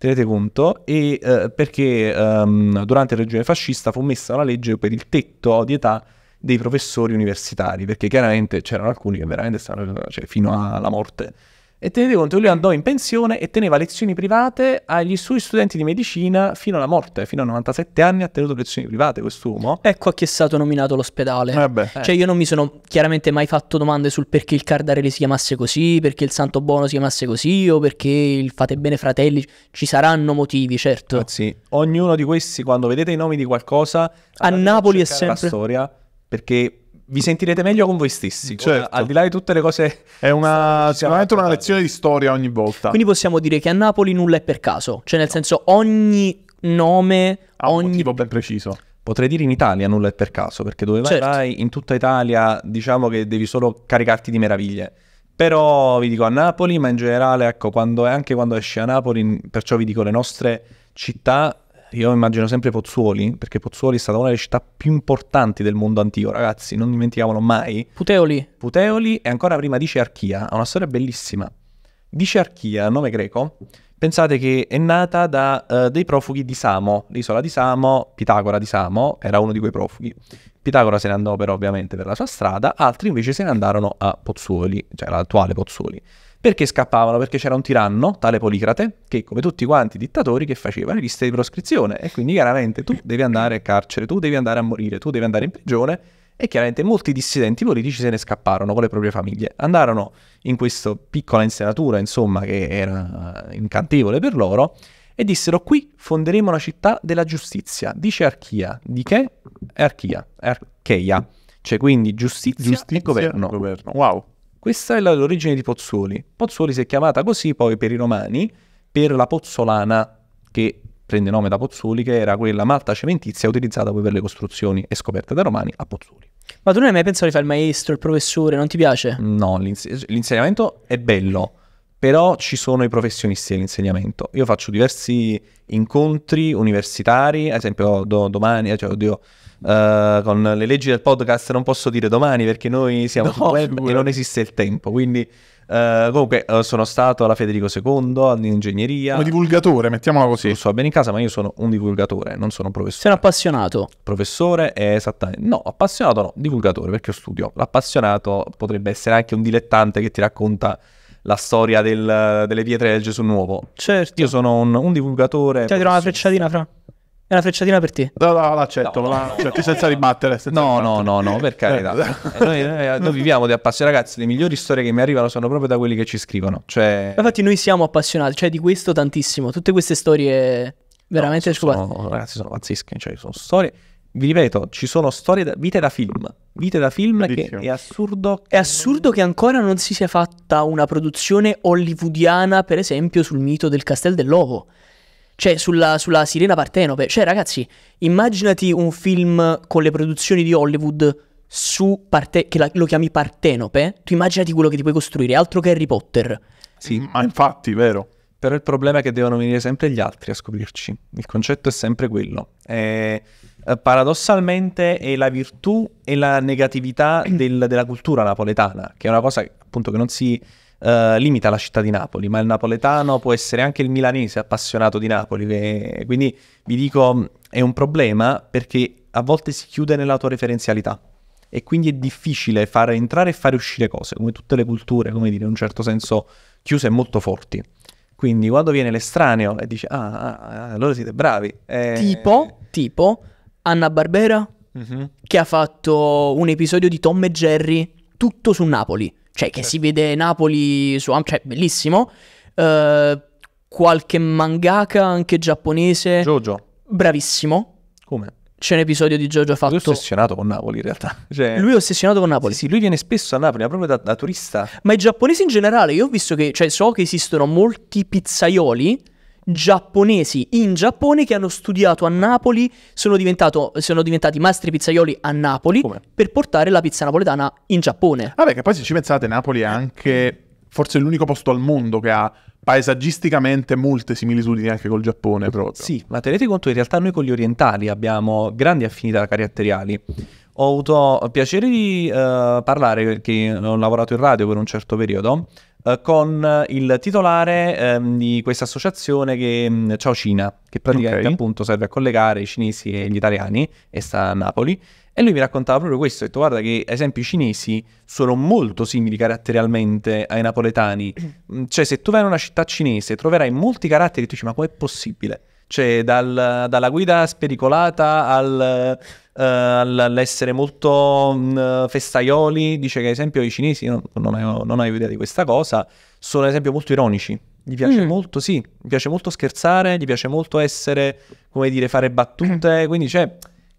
tenete conto, e, eh, perché ehm, durante il regime fascista fu messa una legge per il tetto di età dei professori universitari, perché chiaramente c'erano alcuni che veramente stavano cioè, fino alla morte e tenete conto, lui andò in pensione e teneva lezioni private agli suoi studenti di medicina fino alla morte, fino a 97 anni ha tenuto lezioni private quest'uomo. Ecco a chi è stato nominato l'ospedale. Eh cioè io non mi sono chiaramente mai fatto domande sul perché il Cardarelli si chiamasse così, perché il Santo Buono si chiamasse così o perché il Fate Bene Fratelli, ci saranno motivi certo. Anzi, eh ognuno di questi quando vedete i nomi di qualcosa... A Napoli è sempre... La storia perché vi sentirete meglio con voi stessi. Certo. Al di là di tutte le cose. È una, sicuramente una lezione di storia ogni volta. Quindi possiamo dire che a Napoli nulla è per caso. Cioè, nel no. senso, ogni nome ha ogni... un motivo ben preciso. Potrei dire in Italia nulla è per caso, perché dove certo. vai in tutta Italia diciamo che devi solo caricarti di meraviglie. Però vi dico a Napoli, ma in generale, ecco, quando, anche quando esci a Napoli, perciò vi dico le nostre città io immagino sempre Pozzuoli, perché Pozzuoli è stata una delle città più importanti del mondo antico, ragazzi, non dimentichiamolo mai. Puteoli. Puteoli e ancora prima di Cerchia, ha una storia bellissima. Di Cerchia, nome greco, pensate che è nata da uh, dei profughi di Samo, l'isola di Samo, Pitagora di Samo, era uno di quei profughi. Pitagora se ne andò però ovviamente per la sua strada, altri invece se ne andarono a Pozzuoli, cioè l'attuale Pozzuoli. Perché scappavano? Perché c'era un tiranno, tale Policrate, che come tutti quanti i dittatori che faceva le liste di proscrizione e quindi chiaramente tu devi andare a carcere, tu devi andare a morire, tu devi andare in prigione e chiaramente molti dissidenti politici se ne scapparono con le proprie famiglie. Andarono in questa piccola insenatura, insomma, che era incantevole per loro e dissero qui fonderemo la città della giustizia, dice Archia. Di che? Archia, Archeia. Cioè quindi giustizia, giustizia e governo. governo. Wow. Questa è l'origine di Pozzuoli. Pozzuoli si è chiamata così poi per i romani, per la pozzolana, che prende nome da Pozzuoli, che era quella malta cementizia utilizzata poi per le costruzioni e scoperte dai romani a Pozzuoli. Ma tu non hai mai pensato di fare il maestro, il professore, non ti piace? No, l'inse- l'insegnamento è bello, però ci sono i professionisti dell'insegnamento. Io faccio diversi incontri universitari, ad esempio do- domani, cioè, oddio, eh, con le leggi del podcast non posso dire domani perché noi siamo no, web e non esiste il tempo. Quindi, uh, comunque, uh, sono stato alla Federico II, all'ingegneria. Un divulgatore, mettiamola così. Lo so bene in casa, ma io sono un divulgatore, non sono un professore. Sei un appassionato? Professore è esattamente. No, appassionato no, divulgatore perché studio. L'appassionato potrebbe essere anche un dilettante che ti racconta la storia del, delle pietre del Gesù Nuovo. Certo. Io sono un, un divulgatore. Ti dirò una frecciatina fra. È una frecciatina per te. No, no, l'accetto, no, l'accetto no, senza ribattere. Senza no, ribattere. no, no, no, per eh, carità. Eh, eh, noi, noi, viviamo di appassionati, ragazzi, le migliori storie che mi arrivano sono proprio da quelli che ci scrivono. Cioè... Infatti noi siamo appassionati, cioè di questo tantissimo. Tutte queste storie veramente no, sono, sono, ragazzi, sono pazzesche, cioè sono storie... Vi ripeto, ci sono storie, da, vite da film, vite da film Bellissimo. che è assurdo. È assurdo che ancora non si sia fatta una produzione hollywoodiana, per esempio, sul mito del Castel dell'Ovo. Cioè, sulla, sulla sirena partenope. Cioè, ragazzi, immaginati un film con le produzioni di Hollywood su parte- che la- lo chiami partenope. Tu immaginati quello che ti puoi costruire, altro che Harry Potter. Sì, ma infatti, vero. Però il problema è che devono venire sempre gli altri a scoprirci. Il concetto è sempre quello. Eh, paradossalmente è la virtù e la negatività del, della cultura napoletana, che è una cosa appunto che non si eh, limita la città di Napoli, ma il napoletano può essere anche il milanese appassionato di Napoli. E quindi vi dico, è un problema perché a volte si chiude nell'autoreferenzialità e quindi è difficile far entrare e fare uscire cose, come tutte le culture, come dire, in un certo senso chiuse e molto forti. Quindi quando viene l'estraneo e dice, ah, allora ah, ah, siete bravi. Eh... Tipo, tipo, Anna Barbera, mm-hmm. che ha fatto un episodio di Tom e Jerry tutto su Napoli. Cioè, che certo. si vede Napoli su Am, cioè, bellissimo. Uh, qualche mangaka anche giapponese. Jojo. Bravissimo. Come? C'è un episodio di Jojo fatto. Lui è ossessionato con Napoli, in realtà. Cioè... Lui è cioè, ossessionato con Napoli. Sì, sì, lui viene spesso a Napoli, ma proprio da, da turista. Ma i giapponesi in generale, io ho visto che, cioè, so che esistono molti pizzaioli giapponesi in Giappone che hanno studiato a Napoli, sono, sono diventati maestri pizzaioli a Napoli Come? per portare la pizza napoletana in Giappone. Vabbè, che poi se ci pensate, Napoli è anche forse l'unico posto al mondo che ha paesaggisticamente molte similitudini anche col Giappone proprio. Sì, ma tenete conto che in realtà noi con gli orientali abbiamo grandi affinità caratteriali. Ho avuto piacere di uh, parlare perché ho lavorato in radio per un certo periodo eh, con il titolare ehm, di questa associazione che mm, Ciao Cina, che praticamente okay. appunto serve a collegare i cinesi e gli italiani e sta a Napoli. E lui mi raccontava proprio questo, ha detto guarda che ad esempio i cinesi sono molto simili caratterialmente ai napoletani, mm, cioè se tu vai in una città cinese troverai molti caratteri, tu dici ma com'è possibile? Cioè dal, dalla guida spericolata al eh, all'essere molto mh, mm, festaioli, dice che ad esempio i cinesi, non, non, avevo, idea di questa cosa, sono ad esempio molto ironici, gli piace mm. molto, sì, gli piace molto scherzare, gli piace molto essere, come dire, fare battute, mm. quindi c'è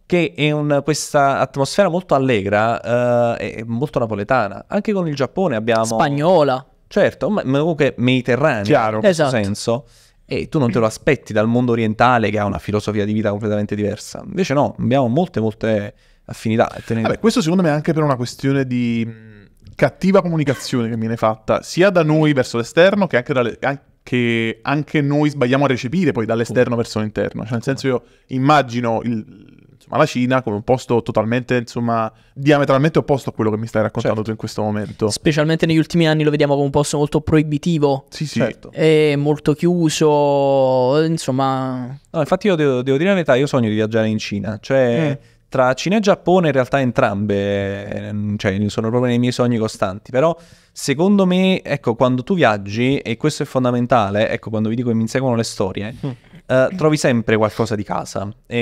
che è un, questa atmosfera molto allegra, eh, è molto napoletana. Anche con il Giappone abbiamo... Spagnola. Certo, ma, comunque mediterranea, Chiaro. in esatto. senso. E tu non te lo aspetti dal mondo orientale che ha una filosofia di vita completamente diversa. Invece no, abbiamo molte, molte affinità. Ne... Vabbè, questo secondo me è anche per una questione di mm, cattiva comunicazione che viene fatta sia da noi verso l'esterno che anche, dalle, anche, anche noi sbagliamo a recepire poi dall'esterno verso l'interno. Cioè, nel senso, io immagino il, insomma, la Cina come un posto totalmente, insomma, diametralmente opposto a quello che mi stai raccontando certo. tu in questo momento. Specialmente negli ultimi anni lo vediamo come un posto molto proibitivo. Sì, sì. Certo. È molto chiuso, insomma... No, infatti io devo, devo, dire la verità, io sogno di viaggiare in Cina, cioè... Mm. Tra Cina e Giappone in realtà entrambe, mm, cioè, sono proprio nei miei sogni costanti, però secondo me, ecco, quando tu viaggi, e questo è fondamentale, ecco, quando vi dico che mi inseguono le storie, mm eh, trovi sempre qualcosa di casa. E,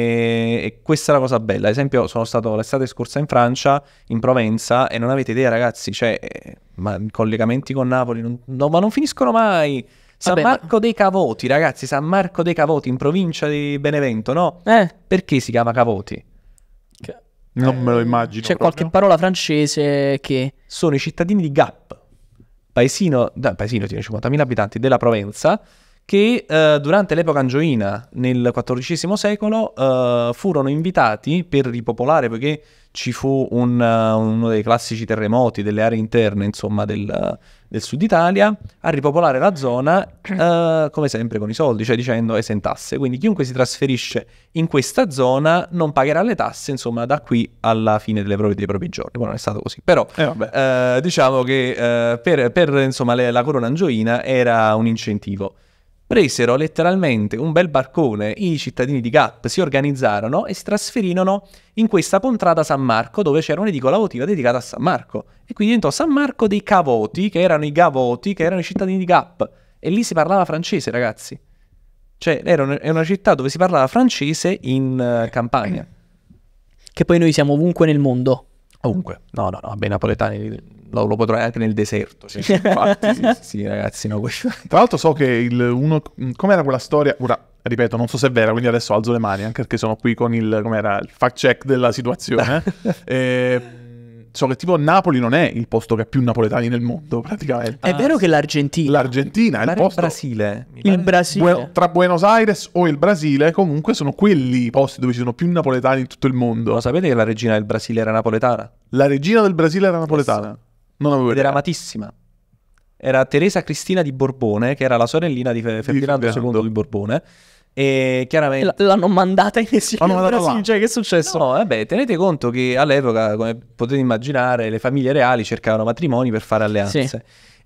e, questa è la cosa bella. Ad esempio, sono stato l'estate scorsa in Francia, in Provenza, e non avete idea, ragazzi, cioè, eh, ma collegamenti con Napoli, non, no, ma non finiscono mai. San Vabbè, Marco dei Cavoti, ragazzi, San Marco dei Cavoti in provincia di Benevento, no? Eh. Perché si chiama Cavoti? Che... Non eh, me lo immagino. C'è proprio. qualche parola francese che... Sono i cittadini di Gap, paesino, da, paesino tiene 50.000 abitanti della Provenza, che eh, durante l'epoca angioina, nel XIV secolo, eh, furono invitati per ripopolare, poiché ci fu un, eh, uno dei classici terremoti delle aree interne, insomma, del, del sud Italia, a ripopolare la zona, uh, come sempre, con i soldi, cioè dicendo esentasse. Quindi chiunque si trasferisce in questa zona non pagherà le tasse, insomma, da qui alla fine proprie, dei propri giorni. Poi non è stato così, però eh, uh, diciamo che per, per insomma, le, la corona angioina era un incentivo presero letteralmente un bel barcone, i cittadini di Gap si organizzarono e si trasferirono in questa contrada San Marco dove c'era un'edicola votiva dedicata a San Marco e quindi diventò San Marco dei Cavoti, che erano i Gavoti, che erano i cittadini di Gap e lì si parlava francese ragazzi, cioè era una città dove si parlava francese in uh, campagna. Che poi noi siamo ovunque nel mondo. Ovunque, no no no, beh, i napoletani lo, lo, potrai anche nel deserto. Sì, infatti, sì, sì, ragazzi. No, questo... Tra l'altro, so che il uno. Com'era quella storia? Ora, ripeto, non so se è vera, quindi adesso alzo le mani, anche perché sono qui con il, com'era, il fact check della situazione. eh, ehm, so che tipo Napoli non è il posto che ha più napoletani nel mondo, praticamente. È ah, vero sì. che l'Argentina. L'Argentina è il posto. Il Brasile. Il Brasile. Bueno, tra Buenos Aires o il Brasile, comunque sono quelli i posti dove ci sono più napoletani in tutto il mondo. Lo sapete che la regina del Brasile era napoletana? La regina del Brasile era napoletana. Yes. Non avevo idea. Ed era amatissima. Era Teresa Cristina di Borbone, che era la sorellina di Ferdinando II di Borbone. E chiaramente L- l'hanno mandata in esilio. L'hanno mandata cioè, che è successo? No, vabbè, tenete conto che all'epoca, come potete immaginare, le famiglie reali cercavano matrimoni per fare alleanze. Sì.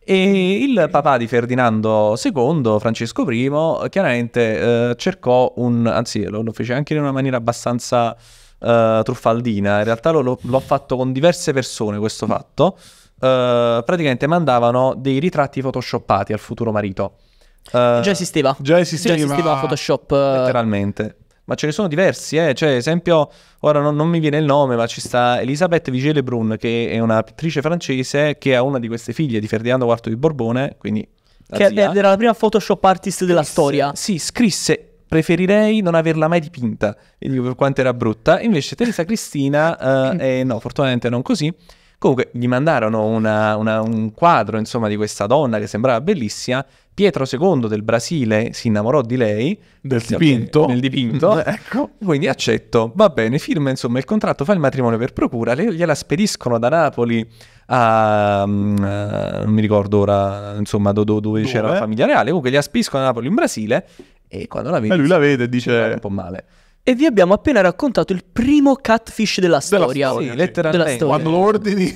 E il papà di Ferdinando II, Francesco I, chiaramente eh, cercò un, anzi lo, lo, fece anche in una maniera abbastanza eh, truffaldina, in realtà lo, lo, l'ho fatto con diverse persone questo fatto, eh, praticamente mandavano dei ritratti photoshoppati al futuro marito. Uh, già esisteva. Già esisteva. Già esisteva Photoshop. Eh. Letteralmente. Ma ce ne sono diversi, eh. Cioè, esempio, ora non, non mi viene il nome, ma ci sta Elisabeth Vigile Brun, che è una pittrice francese, che ha una di queste figlie di Ferdinando IV di Borbone, quindi... che zia, era la prima Photoshop artist scrisse, della storia. Sì, scrisse preferirei non averla mai dipinta, per quanto era brutta. Invece Teresa Cristina, uh, eh, no, fortunatamente non così, Comunque gli mandarono una, una, un quadro, insomma, di questa donna che sembrava bellissima. Pietro II del Brasile si innamorò di lei. Del cioè, dipinto. Nel dipinto. ecco. Quindi accetto. Va bene, firma insomma il contratto, fa il matrimonio per procura, le, gliela spediscono da Napoli a... a mm, eh, non mi ricordo ora, insomma, do, do, dove, dove, c'era la famiglia reale. Comunque gliela spediscono da Napoli in Brasile e quando la vede... E eh, lui la vede e dice... Un po' male. E vi abbiamo appena raccontato il primo catfish della storia. Della, sì, letteralmente. Della storia. Quando lo ordini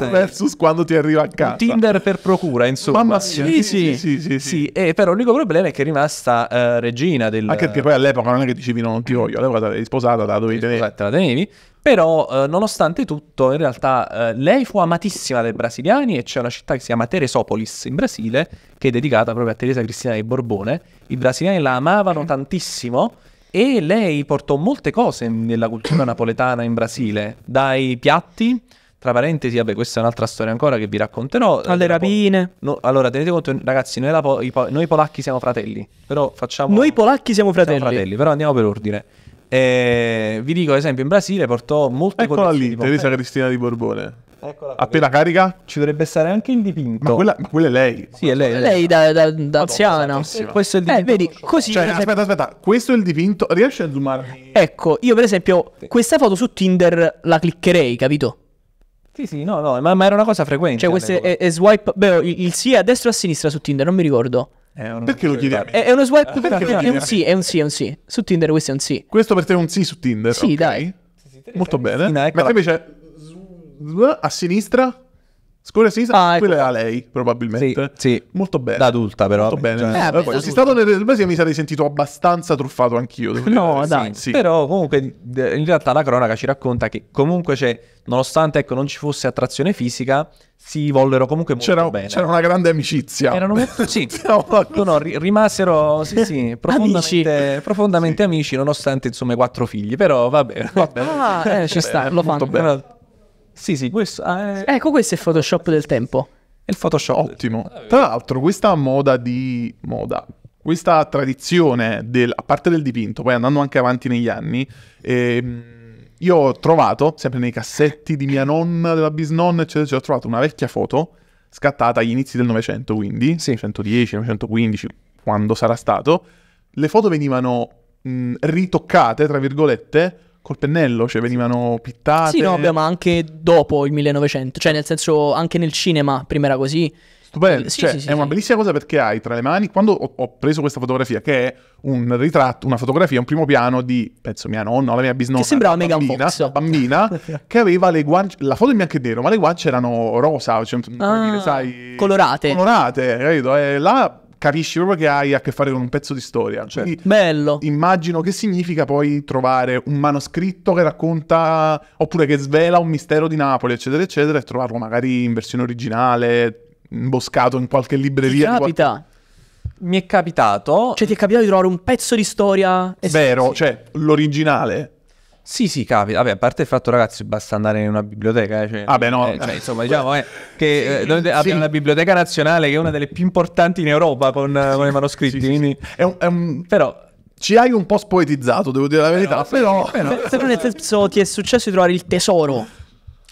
versus quando ti arriva a casa. Tinder per procura, insomma. Mamma mia. Sì, sì, sì. sì, sì eh, però l'unico problema è che è rimasta uh, regina del... Anche perché poi all'epoca non è che dicevi no, non ti voglio, all'epoca eri sposata, la dovevi tenere. Esatto, la tenevi. Però, uh, nonostante tutto, in realtà uh, lei fu amatissima dai brasiliani e c'è una città che si chiama Teresopolis in Brasile, che è dedicata proprio a Teresa Cristina di Borbone. I brasiliani la amavano tantissimo e lei portò molte cose nella cultura napoletana in Brasile, dai piatti tra parentesi, vabbè, questa è un'altra storia ancora che vi racconterò. Eh, Alle rapine. No, allora, tenete conto, ragazzi, noi, po- po- noi, polacchi siamo fratelli. Però facciamo. Noi polacchi siamo fratelli. Siamo fratelli, però andiamo per ordine. Eh, vi dico, ad esempio, in Brasile portò molte cose. Eccola lì, Teresa Cristina di Borbone. Eccola qua. Appena carica? Ci dovrebbe stare anche il dipinto. Ma quella, quella è lei. Sì, è lei. È lei da, da, da anziana. Questo è il eh, dipinto. Eh, vedi, così. Cioè, aspetta, se... aspetta, questo è il dipinto. Riesci a zoomare? Ecco, io per esempio, sì. questa foto su Tinder la cliccherei, capito? Sì, sì, no, no, ma, ma era una cosa frequente. Cioè, questo è, è, swipe. Beh, il, il sì è a destra o a sinistra su Tinder, non mi ricordo. Perché lo chiedi a me? È, uno swipe. perché perché è un sì, è un sì, è un sì. Su Tinder questo è un sì. Questo per te è un sì su Tinder? Sì, okay. dai. Molto bene. Sì, no, Ma ecco invece a sinistra Scorre a ah, ecco quella ecco. era lei, probabilmente. Sì, sì. Molto bene. Da adulta, però. Molto bene. Cioè, eh, vabbè, poi, stato nel mese mi sarei sentito abbastanza truffato anch'io. no, sì, dai. Sì. Però comunque in realtà la cronaca ci racconta che comunque c'è, nonostante ecco, non ci fosse attrazione fisica, si vollero comunque molto c'era, bene. C'era una grande amicizia. Erano molto, sì. no, no, rimasero sì, sì, profondamente, amici. profondamente amici, nonostante insomma i quattro figli. Però vabbè. vabbè. Ah, eh, c'è sta, lo fanno. Bene. Sì, sì, questo è... Ah, eh. Ecco, questo è il Photoshop del tempo. È il Photoshop. Ottimo. Eh, tra l'altro, questa moda di... moda. Questa tradizione, del, a parte del dipinto, poi andando anche avanti negli anni, ehm, io ho trovato, sempre nei cassetti di mia nonna, della bisnonna, eccetera, eccetera, ho trovato una vecchia foto scattata agli inizi del Novecento, quindi, sì. 110, 915, quando sarà stato. Le foto venivano mh, ritoccate, tra virgolette, col pennello, cioè venivano pittate. Sì, no, vabbè, ma anche dopo il 1900, cioè nel senso anche nel cinema prima era così. Stupendo, sì, cioè, sì, sì, è una bellissima cosa perché hai tra le mani, quando ho, ho, preso questa fotografia, che è un ritratto, una fotografia, un primo piano di, penso, mia nonna, la mia bisnonna. Che sembrava Megan Fox. Bambina, che aveva le guance, la foto è bianca e nero, ma le guance erano rosa, cioè, ah, dire, sai... Colorate. Colorate, capito? E là capisci proprio che hai a che fare con un pezzo di storia. Cioè, Bello. Immagino che significa poi trovare un manoscritto che racconta oppure che svela un mistero di Napoli, eccetera, eccetera, e trovarlo magari in versione originale, imboscato in qualche libreria. Ti capita. Qual... Mi è capitato. Cioè, ti è capitato di trovare un pezzo di storia? Vero, sì. cioè l'originale sì, sì, capita. Vabbè, a parte il fatto, ragazzi, basta andare in una biblioteca. Eh, cioè, Vabbè, ah, no. Eh, cioè, insomma, diciamo eh, che eh, noi abbiamo sì. la biblioteca nazionale che è una delle più importanti in Europa con, sì, con i manoscritti. sì. È un, è un... Però ci hai un po' spoetizzato, devo dire la verità. Però, Se però... nel senso ti è successo di trovare il tesoro.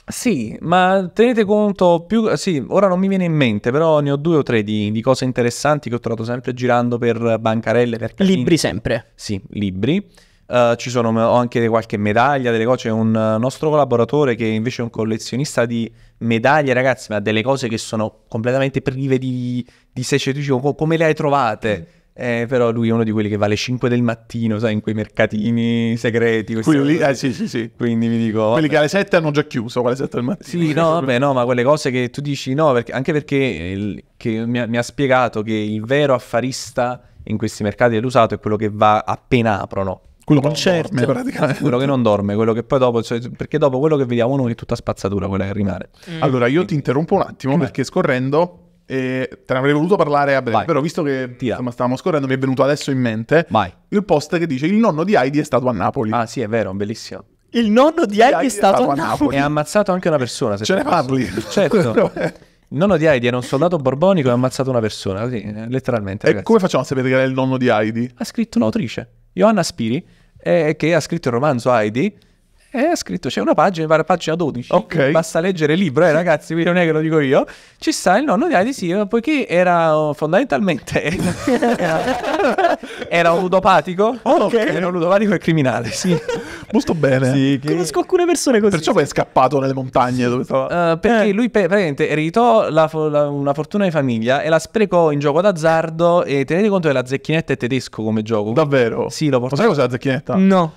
Sì, ma tenete conto più... Sì, ora non mi viene in mente, però ne ho due o tre di, di cose interessanti che ho trovato sempre girando per bancarelle. Per libri sempre. Sì, libri. Uh, ci sono ho anche qualche medaglia, delle cose. C'è un eh, nostro collaboratore che invece è un collezionista di medaglie, ragazzi, ma delle cose che sono completamente prive di, di secce. Cioè, come le hai trovate? Mm. Eh, però lui è uno di quelli che va alle 5 del mattino, sai, in quei mercatini segreti. Quelli, eh, sì, sì, sì. Quindi mi dico... Vabbè. che alle 7 hanno già chiuso, alle 7 del mattino. Sì, no, vabbè, no, ma quelle cose che tu dici no, perché, anche perché il, mi, ha, mi ha spiegato che il vero affarista in questi mercati dell'usato è quello che va appena aprono quello non certo. dorme praticamente. Quello che non dorme, quello che poi dopo, cioè, perché dopo quello che vediamo noi è tutta spazzatura quella che rimane. Mm. Allora io ti interrompo un attimo Come? Eh. perché scorrendo e te ne avrei voluto parlare a breve, Vai. però visto che insomma, stavamo scorrendo mi è venuto adesso in mente Vai. il post che dice il nonno di Heidi è stato a Napoli. Ah sì, è vero, bellissimo. Il nonno di Heidi, Heidi è, stato è, stato a Napoli. Napoli. E ha ammazzato anche una persona. Se Ce ne parli. Certo. Il nonno di Heidi era un soldato borbonico e ha ammazzato una persona, così, eh, letteralmente. Ragazzi. E come facciamo a sapere che era il nonno di Heidi? Ha scritto un'autrice. Johanna Spiri, eh, che ha scritto il romanzo Heidi, e scritto, c'è una pagina, pare pagina 12. Ok. Basta leggere il libro, eh ragazzi, quindi non è che lo dico io. Ci sta il nonno di Heidi Silva, poiché era oh, fondamentalmente... era, un ludopatico. ok. Era un ludopatico e criminale, sì. Molto bene. Sì, che... Conosco alcune persone così. Perciò poi è scappato nelle montagne. Dove stava... Uh, perché eh. lui praticamente ereditò la fo- la, una fortuna di famiglia e la sprecò in gioco d'azzardo. E tenete conto che la zecchinetta è tedesco come gioco. Davvero? Sì, lo portò. Ma sai cos'è la zecchinetta? No.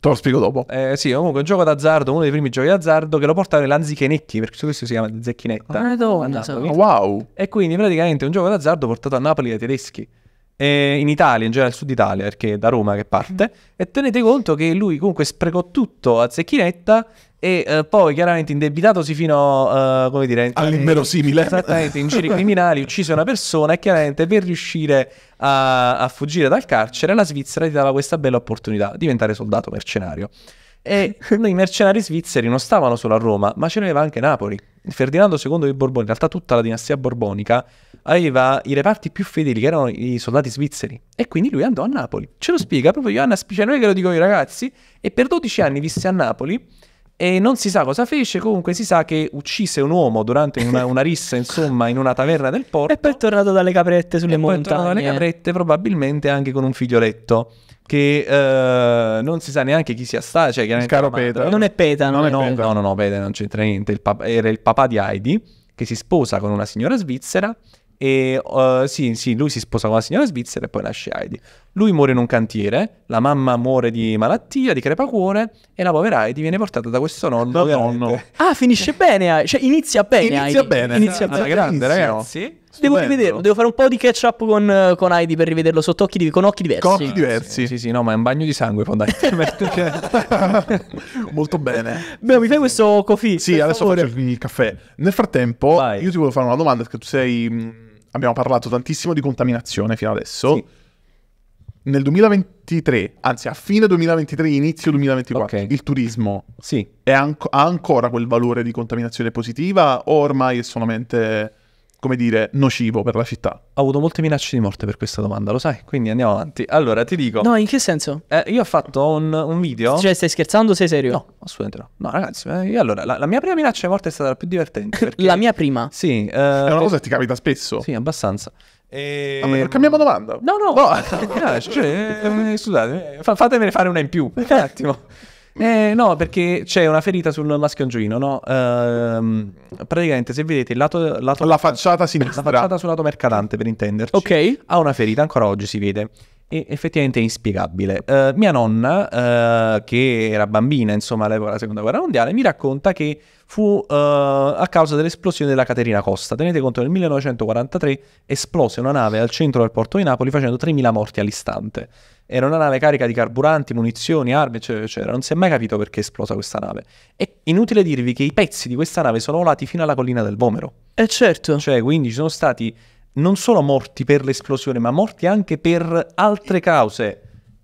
Te lo spiego dopo. Eh, sì, comunque un gioco d'azzardo, uno dei primi giochi d'azzardo che lo portano le Zecchinecchi, perché questo si chiama Zecchinetta. Madonna, ah, so. wow. E quindi praticamente un gioco d'azzardo portato a Napoli dai tedeschi. E in Italia, in generale al sud Italia, perché è da Roma che parte. Mm. E tenete conto che lui comunque sprecò tutto a Zecchinetta e eh, poi chiaramente indebitatosi fino eh, come dire, all'inverosimile eh, esattamente in giri criminali uccise una persona e chiaramente per riuscire a, a fuggire dal carcere la Svizzera gli dava questa bella opportunità di diventare soldato mercenario e i mercenari svizzeri non stavano solo a Roma ma ce n'aveva anche Napoli Ferdinando II di Borbone in realtà tutta la dinastia borbonica aveva i reparti più fedeli che erano i soldati svizzeri e quindi lui andò a Napoli ce lo spiega proprio Ioanna Spicenoi che lo dico ai ragazzi e per 12 anni visse a Napoli e non si sa cosa fece, comunque si sa che uccise un uomo durante una, una rissa, insomma, in una taverna del porto. E poi è tornato dalle caprette sulle e montagne. Poi è tornato dalle caprette, probabilmente anche con un figlioletto. Che eh, non si sa neanche chi sia stato. Cioè, il caro Petra. Non è Petra, non non è Petra. No, no, no, Petra non c'entra niente. Il pap- era il papà di Heidi che si sposa con una signora svizzera e uh, sì, sì, lui si sposa con la signora svizzera e poi nasce Heidi. Lui muore in un cantiere, la mamma muore di malattia, di crepacuore e la povera Heidi viene portata da questo nonno. Da nonno. Ah, finisce bene, ah, cioè inizia bene Inizia Heidi. bene. Inizia bene. grande, ragazzi. Devo Stupendo. rivederlo, devo fare un po' di catch up con, con Heidi per rivederlo sotto occhi di, con occhi diversi. Con occhi diversi. Eh, sì, sì, no, ma è un bagno di sangue fondamentalmente. Molto bene. Beh, mi fai questo coffee? Sì, adesso favore. faccio il caffè. Nel frattempo, Vai. io ti volevo fare una domanda perché tu sei mm, abbiamo parlato tantissimo di contaminazione fino adesso. Sì. Nel 2023, anzi a fine 2023, inizio 2024, okay. il turismo sì. an- ha ancora quel valore di contaminazione positiva o ormai è solamente come dire, nocivo per la città. Ho avuto molte minacce di morte per questa domanda, lo sai? Quindi andiamo avanti. Allora, ti dico... No, in che senso? Eh, io ho fatto un, un, video... Cioè, stai scherzando sei serio? No, assolutamente no. No, ragazzi, eh, io allora, la, la, mia prima minaccia di morte è stata la più divertente. Perché... la mia prima? Sì. Eh, è una cosa che ti capita spesso. Sì, abbastanza. E... Vabbè, ah, cambiamo domanda. No, no. no. no cioè, eh, scusate, eh, fatemene fare una in più. Un attimo. Eh, no, perché c'è una ferita sul maschio angioino, no? Ehm, praticamente, se vedete il lato, lato... La facciata sinistra. La facciata sul lato mercatante, per intenderci. Ok. Ha una ferita, ancora oggi si vede. E effettivamente è inspiegabile. Eh, mia nonna, eh, che era bambina, insomma, all'epoca della seconda guerra mondiale, mi racconta che fu eh, a causa dell'esplosione della Caterina Costa. Tenete conto, nel 1943 esplose una nave al centro del porto di Napoli facendo 3.000 morti all'istante. Era una nave carica di carburanti, munizioni, armi, eccetera, eccetera. Non si è mai capito perché è esplosa questa nave. È inutile dirvi che i pezzi di questa nave sono volati fino alla collina del Vomero. E eh certo. Cioè, quindi ci sono stati non solo morti per l'esplosione, ma morti anche per altre cause.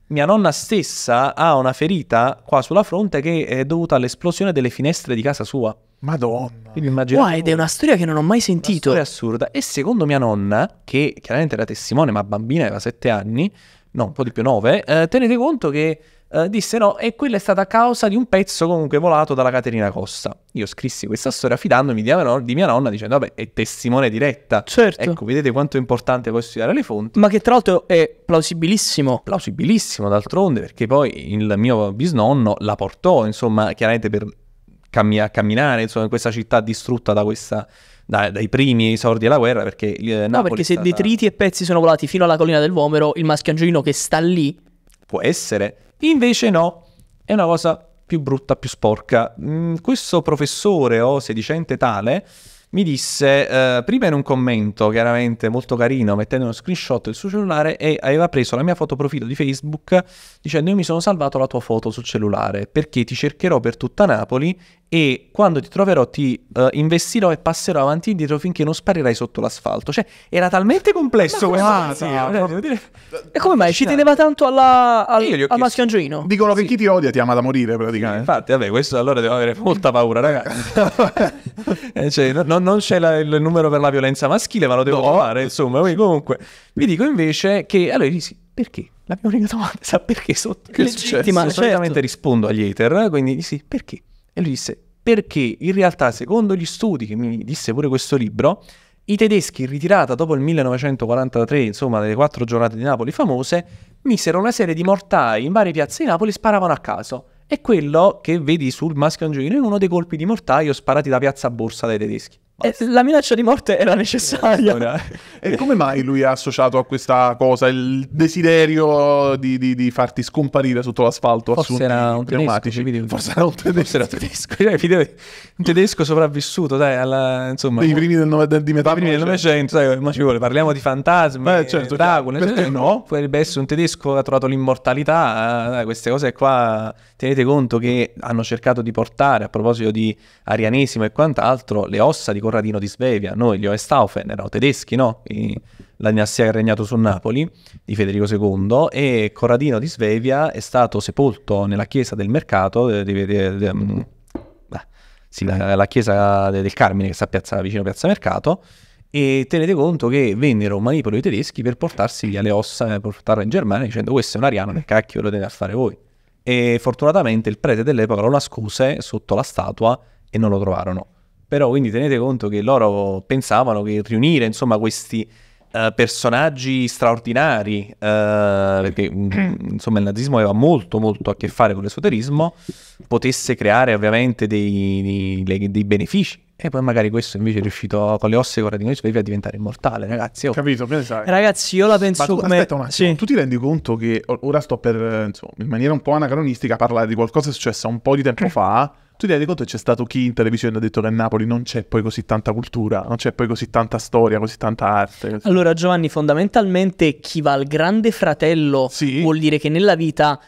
Mia nonna stessa ha una ferita qua sulla fronte che è dovuta all'esplosione delle finestre di casa sua. Madonna. Quindi immaginate. Wow, ed è una storia che non ho mai sentito. Una storia assurda. E secondo mia nonna, che chiaramente era testimone, ma bambina, aveva sette anni, no, un po' di più, 9, eh, tenete conto che eh, disse no, e quella è stata a causa di un pezzo comunque volato dalla Caterina Costa. Io scrissi questa storia fidandomi di, no- di mia nonna dicendo, vabbè, è testimone diretta. Certo. Ecco, vedete quanto è importante poi studiare le fonti. Ma che tra l'altro è plausibilissimo. Plausibilissimo, d'altronde, perché poi il mio bisnonno la portò, insomma, chiaramente per cammi- camminare, insomma, in questa città distrutta da questa dai, dai primi esordi alla guerra perché eh, No, perché se stata... detriti e pezzi sono volati fino alla collina del Vomero, il maschiangino che sta lì... Può essere. Invece no, è una cosa più brutta, più sporca. Mm, questo professore o sedicente tale mi disse eh, prima in un commento chiaramente molto carino mettendo uno screenshot del suo cellulare e aveva preso la mia foto profilo di Facebook dicendo io mi sono salvato la tua foto sul cellulare perché ti cercherò per tutta Napoli e quando ti troverò ti uh, investirò e passerò avanti e indietro finché non sparirai sotto l'asfalto. Cioè, era talmente complesso questo. Ah, sì, cioè, E come mai ci cioè, teneva tanto alla, al, al chiesto. maschio angioino? Dicono che chi ti odia ti ama da morire, praticamente. Sì, infatti, vabbè, questo allora devo avere molta paura, ragazzi. Eh, cioè, no, non c'è la, il numero per la violenza maschile, ma lo devo no. trovare, insomma. Quindi, comunque, vi dico invece che allora dici, perché? La mia unica domanda sa perché sotto. Che è successo? Legittima, certo. rispondo agli hater, quindi sì, perché? E lui disse, perché in realtà secondo gli studi che mi disse pure questo libro, i tedeschi in ritirata dopo il 1943, insomma delle quattro giornate di Napoli famose, misero una serie di mortai in varie piazze di Napoli e sparavano a caso. E quello che vedi sul maschio angioino è uno dei colpi di mortaio sparati da piazza borsa dai tedeschi. La minaccia di morte era necessaria. e come mai lui ha associato a questa cosa il desiderio di, di, di farti scomparire sotto l'asfalto? Forse era un pneumatici. tedesco. Forse era un tedesco. era tedesco. Cioè, un tedesco sopravvissuto, dai, alla, insomma. I primi del, nove, di metà primi del Novecento, sai, ma ci vuole. Parliamo di fantasmi, eh, certo, eh, Dracula. Certo. Perché cioè, no? Potrebbe essere un tedesco che ha trovato l'immortalità. Eh, dai, queste cose qua, tenete conto che hanno cercato di portare, a proposito di arianesimo e quant'altro, le ossa di Corradino di Svevia, noi gli Oestaufen, erano tedeschi, no? I, la dinastia che ha regnato su Napoli di Federico II e Corradino di Svevia è stato sepolto nella chiesa del mercato de, de, de, beh, sì, la, la, chiesa del Carmine che sta piazza, vicino a Piazza Mercato e tenete conto che vennero un manipolo i tedeschi per portarsi via le ossa eh, per portarle in Germania dicendo questo è un ariano che cacchio lo deve fare voi e fortunatamente il prete dell'epoca lo nascose sotto la statua e non lo trovarono però quindi tenete conto che loro pensavano che riunire insomma questi eh, personaggi straordinari, uh, perché mm, insomma il nazismo aveva molto molto a che fare con l'esoterismo, potesse creare ovviamente dei, dei, dei benefici e poi magari questo invece è riuscito con le ossa e con Radinoni Svivi a diventare immortale, ragazzi. Oh. Capito, pensare. Ragazzi, io la penso Ma tu, come... Aspetta un attimo, sì. tu ti rendi conto che ora sto per, insomma, in maniera un po' anacronistica parlare di qualcosa successo un po' di tempo fa. Tu ti rendi conto che c'è stato chi in televisione ha detto che a Napoli non c'è poi così tanta cultura, non c'è poi così tanta storia, così tanta arte. Così. Allora Giovanni, fondamentalmente chi va al grande fratello sì. vuol dire che nella vita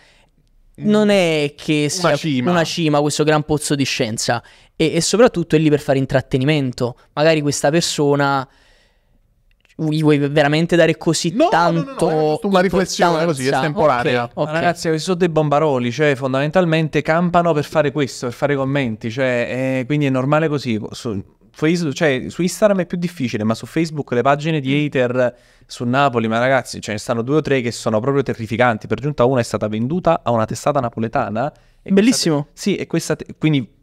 non mm. è che sia una cima. una cima, questo gran pozzo di scienza, e, e soprattutto è lì per fare intrattenimento. Magari questa persona gli vuoi veramente dare così no, tanto no, no, una riflessione così estemporanea okay, okay. ragazzi questi sono dei bombaroli cioè fondamentalmente campano per fare questo per fare commenti cioè, eh, quindi è normale così su, Facebook, cioè, su, Instagram è più difficile ma su Facebook le pagine di hater su Napoli ma ragazzi ce ne stanno due o tre che sono proprio terrificanti per giunta una è stata venduta a una testata napoletana bellissimo questa, sì e questa quindi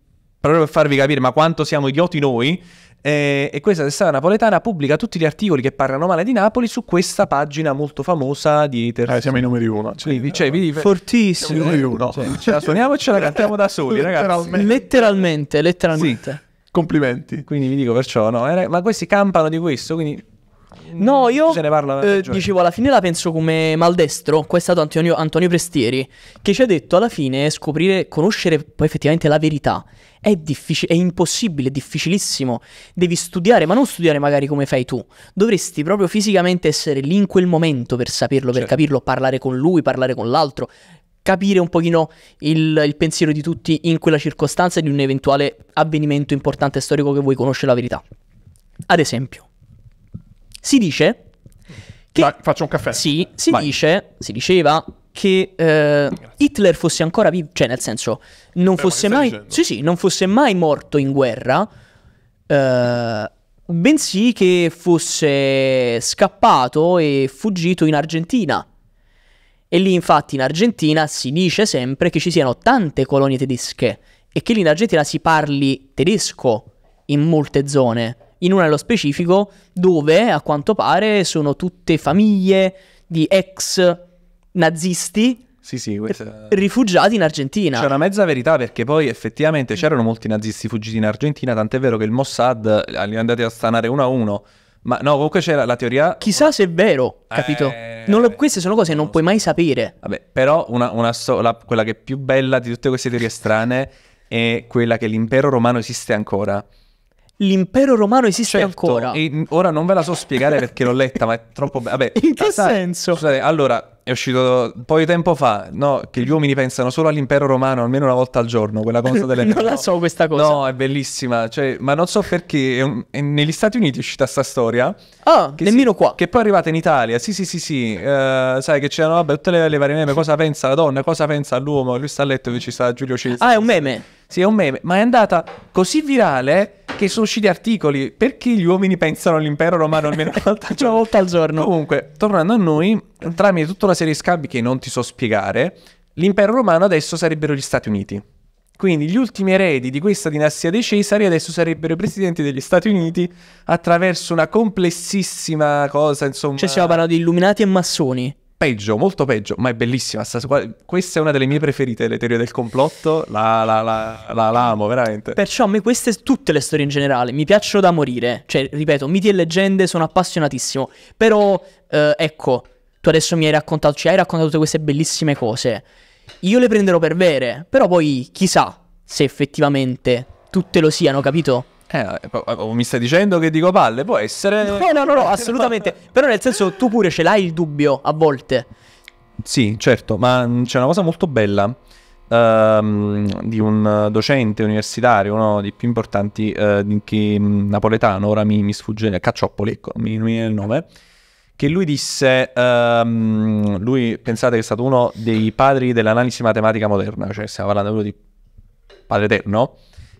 proprio per farvi capire ma quanto siamo idioti noi, eh, e questa testata napoletana pubblica tutti gli articoli che parlano male di Napoli su questa pagina molto famosa di Terzo. Eh, siamo i numeri uno. Cioè, cioè, vi dico, fortissimo. Siamo i numeri uno. Cioè, ce la suoniamo e ce la cantiamo da soli, ragazzi. Letteralmente, letteralmente. letteralmente. Sì. Complimenti. Quindi vi dico perciò, no, eh, ma questi campano di questo, quindi No, mm, io se ne parla eh, dicevo alla fine la penso come maldestro. Qua è stato Antonio, Antonio, Prestieri che ci ha detto alla fine scoprire, conoscere poi effettivamente la verità è, difficile, è impossibile, è difficilissimo. Devi studiare, ma non studiare magari come fai tu. Dovresti proprio fisicamente essere lì in quel momento per saperlo, certo. per capirlo, parlare con lui, parlare con l'altro, capire un pochino il, il pensiero di tutti in quella circostanza di un eventuale avvenimento importante storico che vuoi conoscere la verità. Ad esempio. Si dice che... Dai, faccio un caffè. Sì, si, dice, si diceva che eh, Hitler fosse ancora vivo, cioè nel senso non, Beh, fosse, ma mai, sì, sì, non fosse mai morto in guerra, eh, bensì che fosse scappato e fuggito in Argentina. E lì infatti in Argentina si dice sempre che ci siano tante colonie tedesche e che lì in Argentina si parli tedesco in molte zone in una nello specifico dove a quanto pare sono tutte famiglie di ex nazisti sì, sì, questa... rifugiati in Argentina. C'è una mezza verità perché poi effettivamente mm. c'erano molti nazisti fuggiti in Argentina, tant'è vero che il Mossad eh, li è andati a stanare uno a uno. Ma no, comunque c'era la teoria. Chissà se è vero, capito? Eh, lo, queste sono cose che non puoi mai sapere. Vabbè, però una, una so, la, quella che è più bella di tutte queste teorie strane è quella che l'impero romano esiste ancora l'impero romano esiste certo, ancora. E ora non ve la so spiegare perché l'ho letta, ma è troppo bella. Vabbè, In che sai, senso? Scusate, allora è uscito un po' di tempo fa, no, che gli uomini pensano solo all'impero romano almeno una volta al giorno, quella cosa delle... non la so questa cosa. No, è bellissima, cioè, ma non so perché, è un, è negli Stati Uniti è uscita sta storia. Ah, nemmeno si, qua. Che poi è arrivata in Italia, sì sì sì sì, uh, sai che c'erano vabbè, tutte le, le varie meme, cosa pensa la donna, cosa pensa l'uomo, lui sta a letto e ci sta Giulio Cesare. Ah, è un meme? Sì, è un meme, ma è andata così virale che sono usciti articoli. Perché gli uomini pensano all'impero romano almeno una volta, una volta al giorno? Comunque, tornando a noi, tramite tutta una serie di scambi che non ti so spiegare, l'impero romano adesso sarebbero gli Stati Uniti. Quindi gli ultimi eredi di questa dinastia dei Cesari adesso sarebbero i presidenti degli Stati Uniti attraverso una complessissima cosa, insomma. Cioè, stiamo parlando di illuminati e massoni peggio, molto peggio, ma è bellissima. questa è una delle mie preferite, le teorie del complotto. La, la, la, la, la amo, veramente. Perciò a me queste, tutte le storie in generale, mi piacciono da morire. Cioè, ripeto, miti e leggende, sono appassionatissimo. Però, eh, ecco, tu adesso mi hai raccontato, ci hai raccontato tutte queste bellissime cose. Io le prenderò per vere, però poi chissà se effettivamente tutte lo siano, capito? Eh, eh oh, mi stai dicendo che dico palle? Può essere. No, no, no, no assolutamente. Però nel senso, tu pure ce l'hai il dubbio a volte. Sì, certo, ma mm, c'è una cosa molto bella ehm, di un docente universitario, uno dei più importanti eh, che, mm, napoletano, ora mi, mi sfugge, Caccioppoli, ecco, mi, viene il nome, che lui disse, ehm, lui pensate che è stato uno dei padri dell'analisi matematica moderna, cioè stiamo parlando di padre eterno,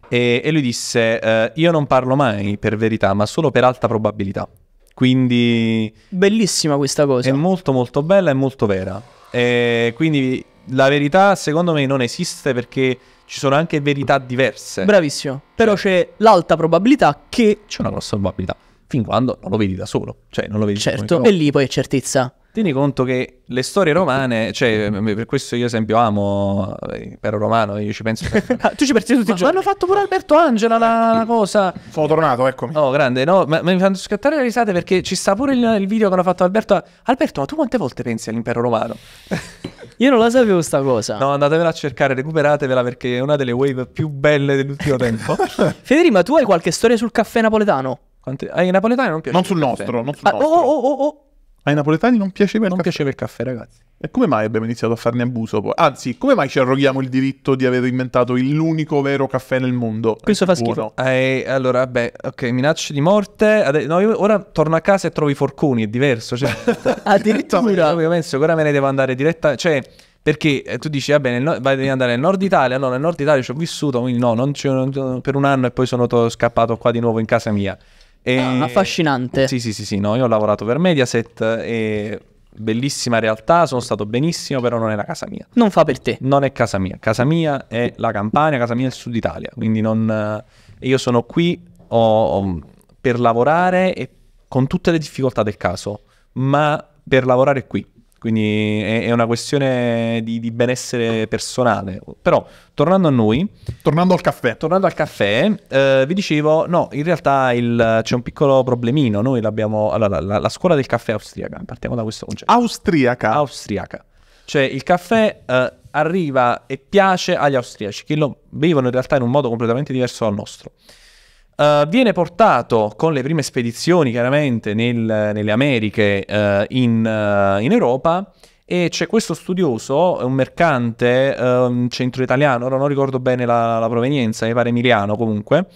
e, e lui disse, eh, io non parlo mai per verità, ma solo per alta probabilità. Quindi... Bellissima questa cosa. È molto molto bella e molto vera. E quindi la verità secondo me non esiste perché ci sono anche verità diverse. Bravissimo. Cioè Però c'è l'alta probabilità che... C'è una grossa probabilità. Fin quando non lo vedi da solo. Cioè non lo vedi da solo. Certo, e lì poi è certezza. Tieni conto che le storie romane, cioè, mm-hmm. mm, per questo io esempio amo l'impero eh, Romano, io ci penso. ah, tu ci pensi tutti ma, i giorni. Ma hanno fatto pure Alberto Angela la, la cosa. Sono tornato, eccomi. Oh, grande, no, ma, ma mi fanno scattare le risate perché ci sta pure il, il, video che hanno fatto Alberto. Alberto, ma tu quante volte pensi all'Impero Romano? io non la sapevo sta cosa. No, andatevela a cercare, recuperatevela perché è una delle wave più belle dell'ultimo tempo. Federico, ma tu hai qualche storia sul caffè napoletano? Quante... Ai napoletani non piace. Non sul nostro, non sul ah, oh, nostro. Oh, oh, oh, oh. Ai napoletani non piaceva il non caffè. piaceva il caffè, ragazzi. E come mai abbiamo iniziato a farne abuso poi? Anzi, come mai ci arroghiamo il diritto di aver inventato l'unico vero caffè nel mondo? Questo fa eh, schifo. Eh, allora, vabbè, ok, minacce di morte. Adè, no, ora torno a casa e trovo i forconi, è diverso. Cioè, Addirittura. Io penso che ora me ne devo andare diretta... Cioè, perché eh, tu dici, vabbè, nel vai, devi andare nel nord Italia. No, nel nord Italia ci ho vissuto, quindi no, non non, per un anno e poi sono to- scappato qua di nuovo in casa mia. E... Ah, affascinante. Sì, sì, sì, sì, no, io ho lavorato per Mediaset e bellissima realtà, sono stato benissimo, però non è la casa mia. Non fa per te. Non è casa mia, casa mia è la Campania, casa mia è il sud Italia, quindi non... io sono qui ho, per lavorare e con tutte le difficoltà del caso, ma per lavorare qui. Quindi è, è una questione di, di, benessere personale. Però, tornando a noi... Tornando al caffè. Tornando al caffè, eh, vi dicevo, no, in realtà il, c'è un piccolo problemino. Noi l'abbiamo... Allora, la, la, scuola del caffè austriaca, partiamo da questo concetto. Austriaca? Austriaca. Cioè, il caffè... Eh, arriva e piace agli austriaci che lo bevono in realtà in un modo completamente diverso dal nostro. Uh, viene portato con le prime spedizioni chiaramente nel, nelle Americhe uh, in, uh, in, Europa e c'è questo studioso, un mercante um, centro italiano, ora non ricordo bene la, la, provenienza, mi pare emiliano comunque,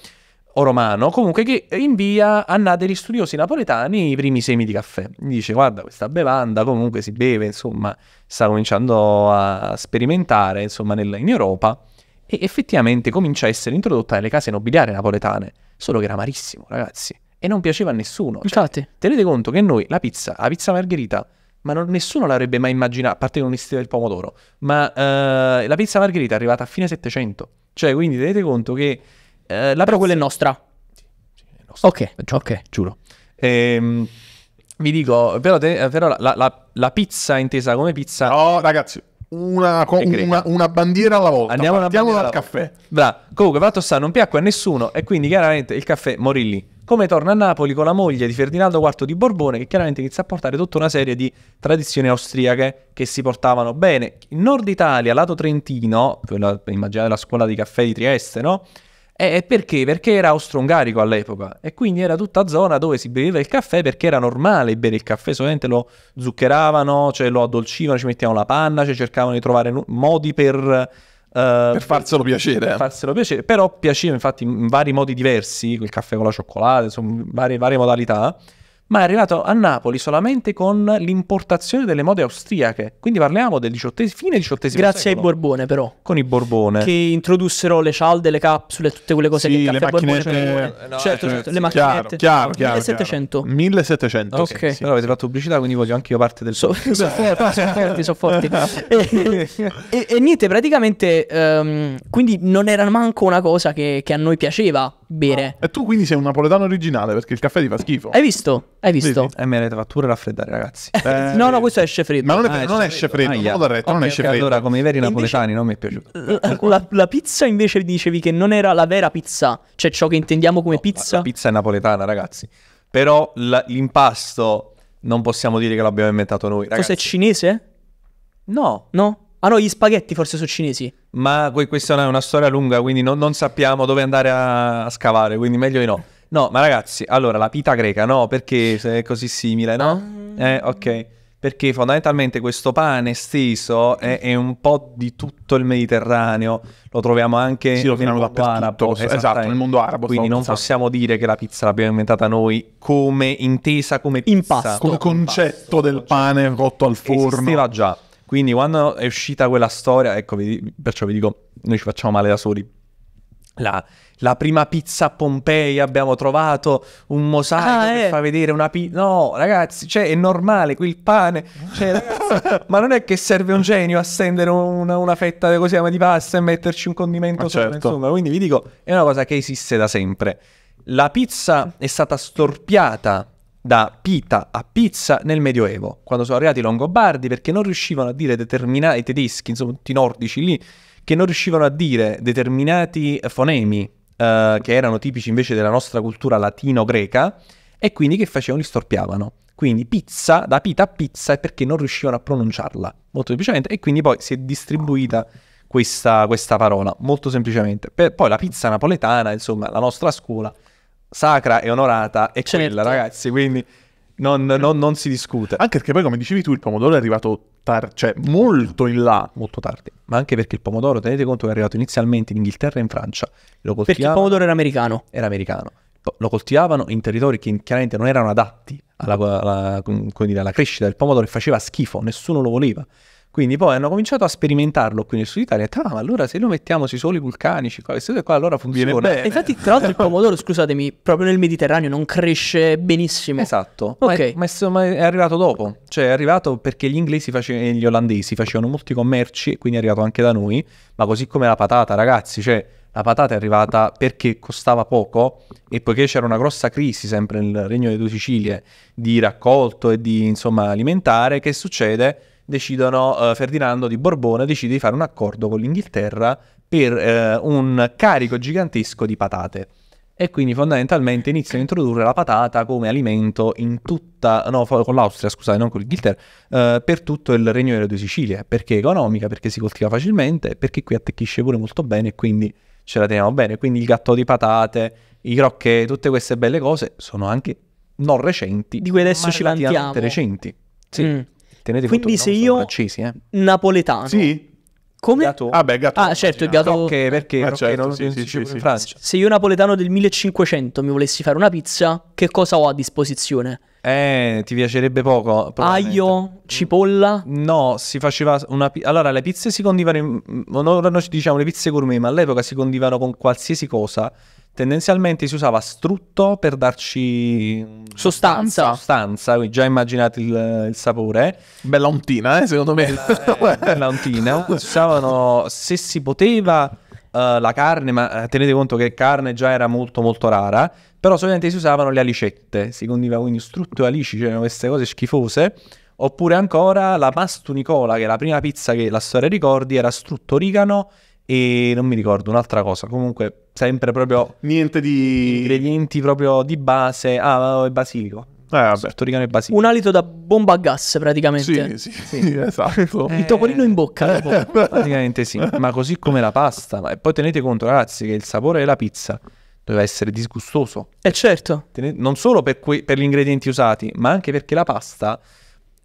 o romano, comunque che invia a Nade studiosi napoletani i primi semi di caffè. dice guarda questa bevanda comunque si beve, insomma sta cominciando a sperimentare insomma, nel, in Europa e effettivamente comincia a essere introdotta nelle case nobiliari napoletane solo che era amarissimo, ragazzi, e non piaceva a nessuno. Cioè, Infatti. tenete conto che noi la pizza, la pizza margherita, ma non, nessuno l'avrebbe mai immaginata, a parte l'onestà del pomodoro, ma eh, la pizza margherita è arrivata a fine Settecento. Cioè, quindi tenete conto che... Eh, la Però quella è nostra. Sì, sì, è nostra. Ok, ok. Giuro. Ehm... Vi dico, però, te, eh, però la, la, la, pizza intesa come pizza. No, ragazzi, una, una, una, bandiera alla volta. Andiamo Partiamo dal caffè. Bra. Comunque, fatto sta, non piacque a nessuno e quindi chiaramente il caffè morì lì. Come torna a Napoli con la moglie di Ferdinando IV di Borbone, che chiaramente inizia a portare tutta una serie di tradizioni austriache che si portavano bene. In Nord Italia, lato trentino, immaginate la scuola di caffè di Trieste, no? Eh, perché? Perché era austro-ungarico all'epoca e quindi era tutta zona dove si beveva il caffè perché era normale bere il caffè, solamente lo zuccheravano, cioè lo addolcivano, ci mettevano la panna, cioè cercavano di trovare modi per... Uh, per farselo piacere. Eh. Per farselo piacere, però piaceva infatti in vari modi diversi, il caffè con la cioccolata, insomma, varie, varie modalità ma è arrivato a Napoli solamente con l'importazione delle mode austriache. Quindi parliamo del XVIII, fine XVIII Grazie secolo. Grazie ai Borbone, però. Con i Borbone. Che introdussero le cialde, le capsule, tutte quelle cose sì, che il caffè Borbone prende. Eh, no, certo, eh, certo, le macchinette. Chiaro, chiaro, 1700. Chiaro. 1700. Ok. okay. Sì, allora avete fatto pubblicità, quindi voglio anche io parte del... So, so forti, so forti. e, e, e, niente, praticamente... Um, quindi non era manco una cosa che, che a noi piaceva bere. E tu quindi sei un napoletano originale perché il caffè ti fa schifo. Hai visto? Hai visto? Vedi? Eh, me le fa pure raffreddare, ragazzi. Eh, no, no, questo esce freddo. Ma non, è, ah, non esce freddo, freddo. Ah, non, retto, okay, non esce okay. freddo. Allora, come i veri napoletani, invece, non mi è piaciuto. La, la, pizza invece dicevi che non era la vera pizza, cioè ciò che intendiamo come no, pizza. La pizza è napoletana, ragazzi. Però la, l'impasto non possiamo dire che l'abbiamo inventato noi. Ragazzi. Cos'è cinese? No. No? Ah no, gli spaghetti forse sono cinesi. Ma questa è una storia lunga, quindi non, non sappiamo dove andare a, a scavare, quindi meglio di no. No, ma ragazzi, allora la pita greca, no, perché è così simile, no? Ah. Eh, ok. Perché fondamentalmente questo pane steso è, è, un po' di tutto il Mediterraneo, lo troviamo anche sì, lo nel mondo arabo. Esatto. esatto, nel mondo arabo. Quindi non pensando. possiamo dire che la pizza l'abbiamo inventata noi come intesa come pizza. Impasto. Come concetto Impasto, del concetto. pane cotto al forno. Esisteva già. Quindi quando è uscita quella storia, ecco, vi, perciò vi dico, noi ci facciamo male da soli. La, la prima pizza a Pompei abbiamo trovato un mosaico ah, che eh. fa vedere una pizza. No, ragazzi, cioè, è normale qui il pane. Cioè, ragazzi, ma non è che serve un genio a stendere una, una fetta così di pasta e metterci un condimento ma ah, sopra. Certo. Insomma, quindi vi dico, è una cosa che esiste da sempre. La pizza è stata storpiata da pita a pizza nel Medioevo, quando sono arrivati i Longobardi perché non riuscivano a dire determinati, tedeschi, insomma tutti i nordici lì, che non riuscivano a dire determinati fonemi eh, che erano tipici invece della nostra cultura latino-greca e quindi che facevano? Li storpiavano. Quindi pizza, da pita a pizza, è perché non riuscivano a pronunciarla, molto semplicemente, e quindi poi si è distribuita questa, questa parola, molto semplicemente. Per, poi la pizza napoletana, insomma, la nostra scuola sacra e onorata è certo. quella, ragazzi. Quindi non, non, non, si discute. Anche perché poi, come dicevi tu, il pomodoro è arrivato tar- cioè molto in là. Molto tardi. Ma anche perché il pomodoro, tenete conto, è arrivato inizialmente in Inghilterra e in Francia. perché il pomodoro era americano. Era americano. Lo coltivavano in territori che chiaramente non erano adatti alla, alla, alla, alla crescita del pomodoro e faceva schifo, nessuno lo voleva. Quindi poi hanno cominciato a sperimentarlo qui nel sud Italia. E ah, ma allora se lo mettiamo sui suoli vulcanici, qua, queste qua allora funziona. Infatti, tra l'altro, il pomodoro, scusatemi, proprio nel Mediterraneo non cresce benissimo. Esatto. Okay. Ma, è, ma, è, arrivato dopo. Cioè, è arrivato perché gli inglesi e gli olandesi facevano molti commerci, quindi è arrivato anche da noi. Ma così come la patata, ragazzi, cioè la patata è arrivata perché costava poco e poiché c'era una grossa crisi sempre nel Regno delle Due Sicilie di raccolto e di insomma alimentare, che succede? decidono, eh, Ferdinando di Borbone decide di fare un accordo con l'Inghilterra per eh, un carico gigantesco di patate. E quindi fondamentalmente iniziano a introdurre la patata come alimento in tutta, no, con l'Austria, scusate, non con l'Inghilterra, eh, per tutto il Regno Unito di Sicilia. perché è economica, perché si coltiva facilmente, perché qui attecchisce pure molto bene e quindi ce la teniamo bene. Quindi il gatto di patate, i crocche, tutte queste belle cose sono anche non recenti, di cui adesso ci vantiamo. recenti. Sì. Mm. Tenete Quindi conto, se io... Francesi, eh. Napoletano. Sì? Come? Gato. Ah, beh, Gato. Ah, certo, il Gato. Perché, perché, eh, ah, certo, non sì, sì, sì, in Francia. Se io napoletano del 1500 mi volessi fare una pizza, che cosa ho a disposizione? Eh, ti piacerebbe poco. Aglio, cipolla? No, si faceva una pizza. Allora, le pizze si condivano. In... Ora mm, noi diciamo le pizze gourmet, ma all'epoca si condivano con qualsiasi cosa tendenzialmente si usava strutto per darci mm, sostanza, sostanza quindi già immaginate il, il sapore. Bella untina eh, secondo me. Bella, untina eh, bella si usavano, se si poteva, uh, la carne, ma eh, tenete conto che carne già era molto molto rara, però solitamente si usavano le alicette, si condiva quindi strutto e alici, c'erano cioè queste cose schifose. Oppure ancora la pasta pastunicola, che è la prima pizza che la storia ricordi, era strutto origano e non mi ricordo un'altra cosa. Comunque, sempre proprio niente di ingredienti proprio di base. Ah, è basilico. Eh, vabbè. e basilico. Un alito da bomba a gas, praticamente. Sì, sì, sì esatto. Il topolino in bocca. dopo. Eh, eh. Praticamente sì. Ma così come la pasta. E poi tenete conto, ragazzi, che il sapore della pizza doveva essere disgustoso. E eh certo. Tenete... Non solo per, que... per gli ingredienti usati, ma anche perché la pasta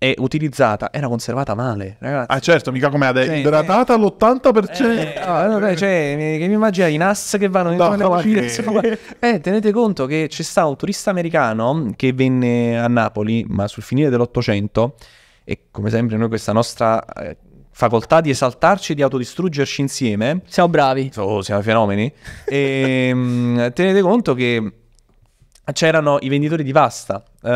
e utilizzata era conservata male, ragazzi. Ah, certo, mica come adesso. Cioè, eh, idratata eh, all'80%. Eh, ah, no, beh, cioè, che mi immagina i NAS che vanno in no, no, Eh, tenete conto che c'è stato un turista americano che venne a Napoli, ma sul finire dell'Ottocento, e come sempre noi questa nostra eh, facoltà di esaltarci e di autodistruggerci insieme. Siamo bravi. Oh, siamo fenomeni. e, ehm, tenete conto che c'erano i venditori di pasta, uh,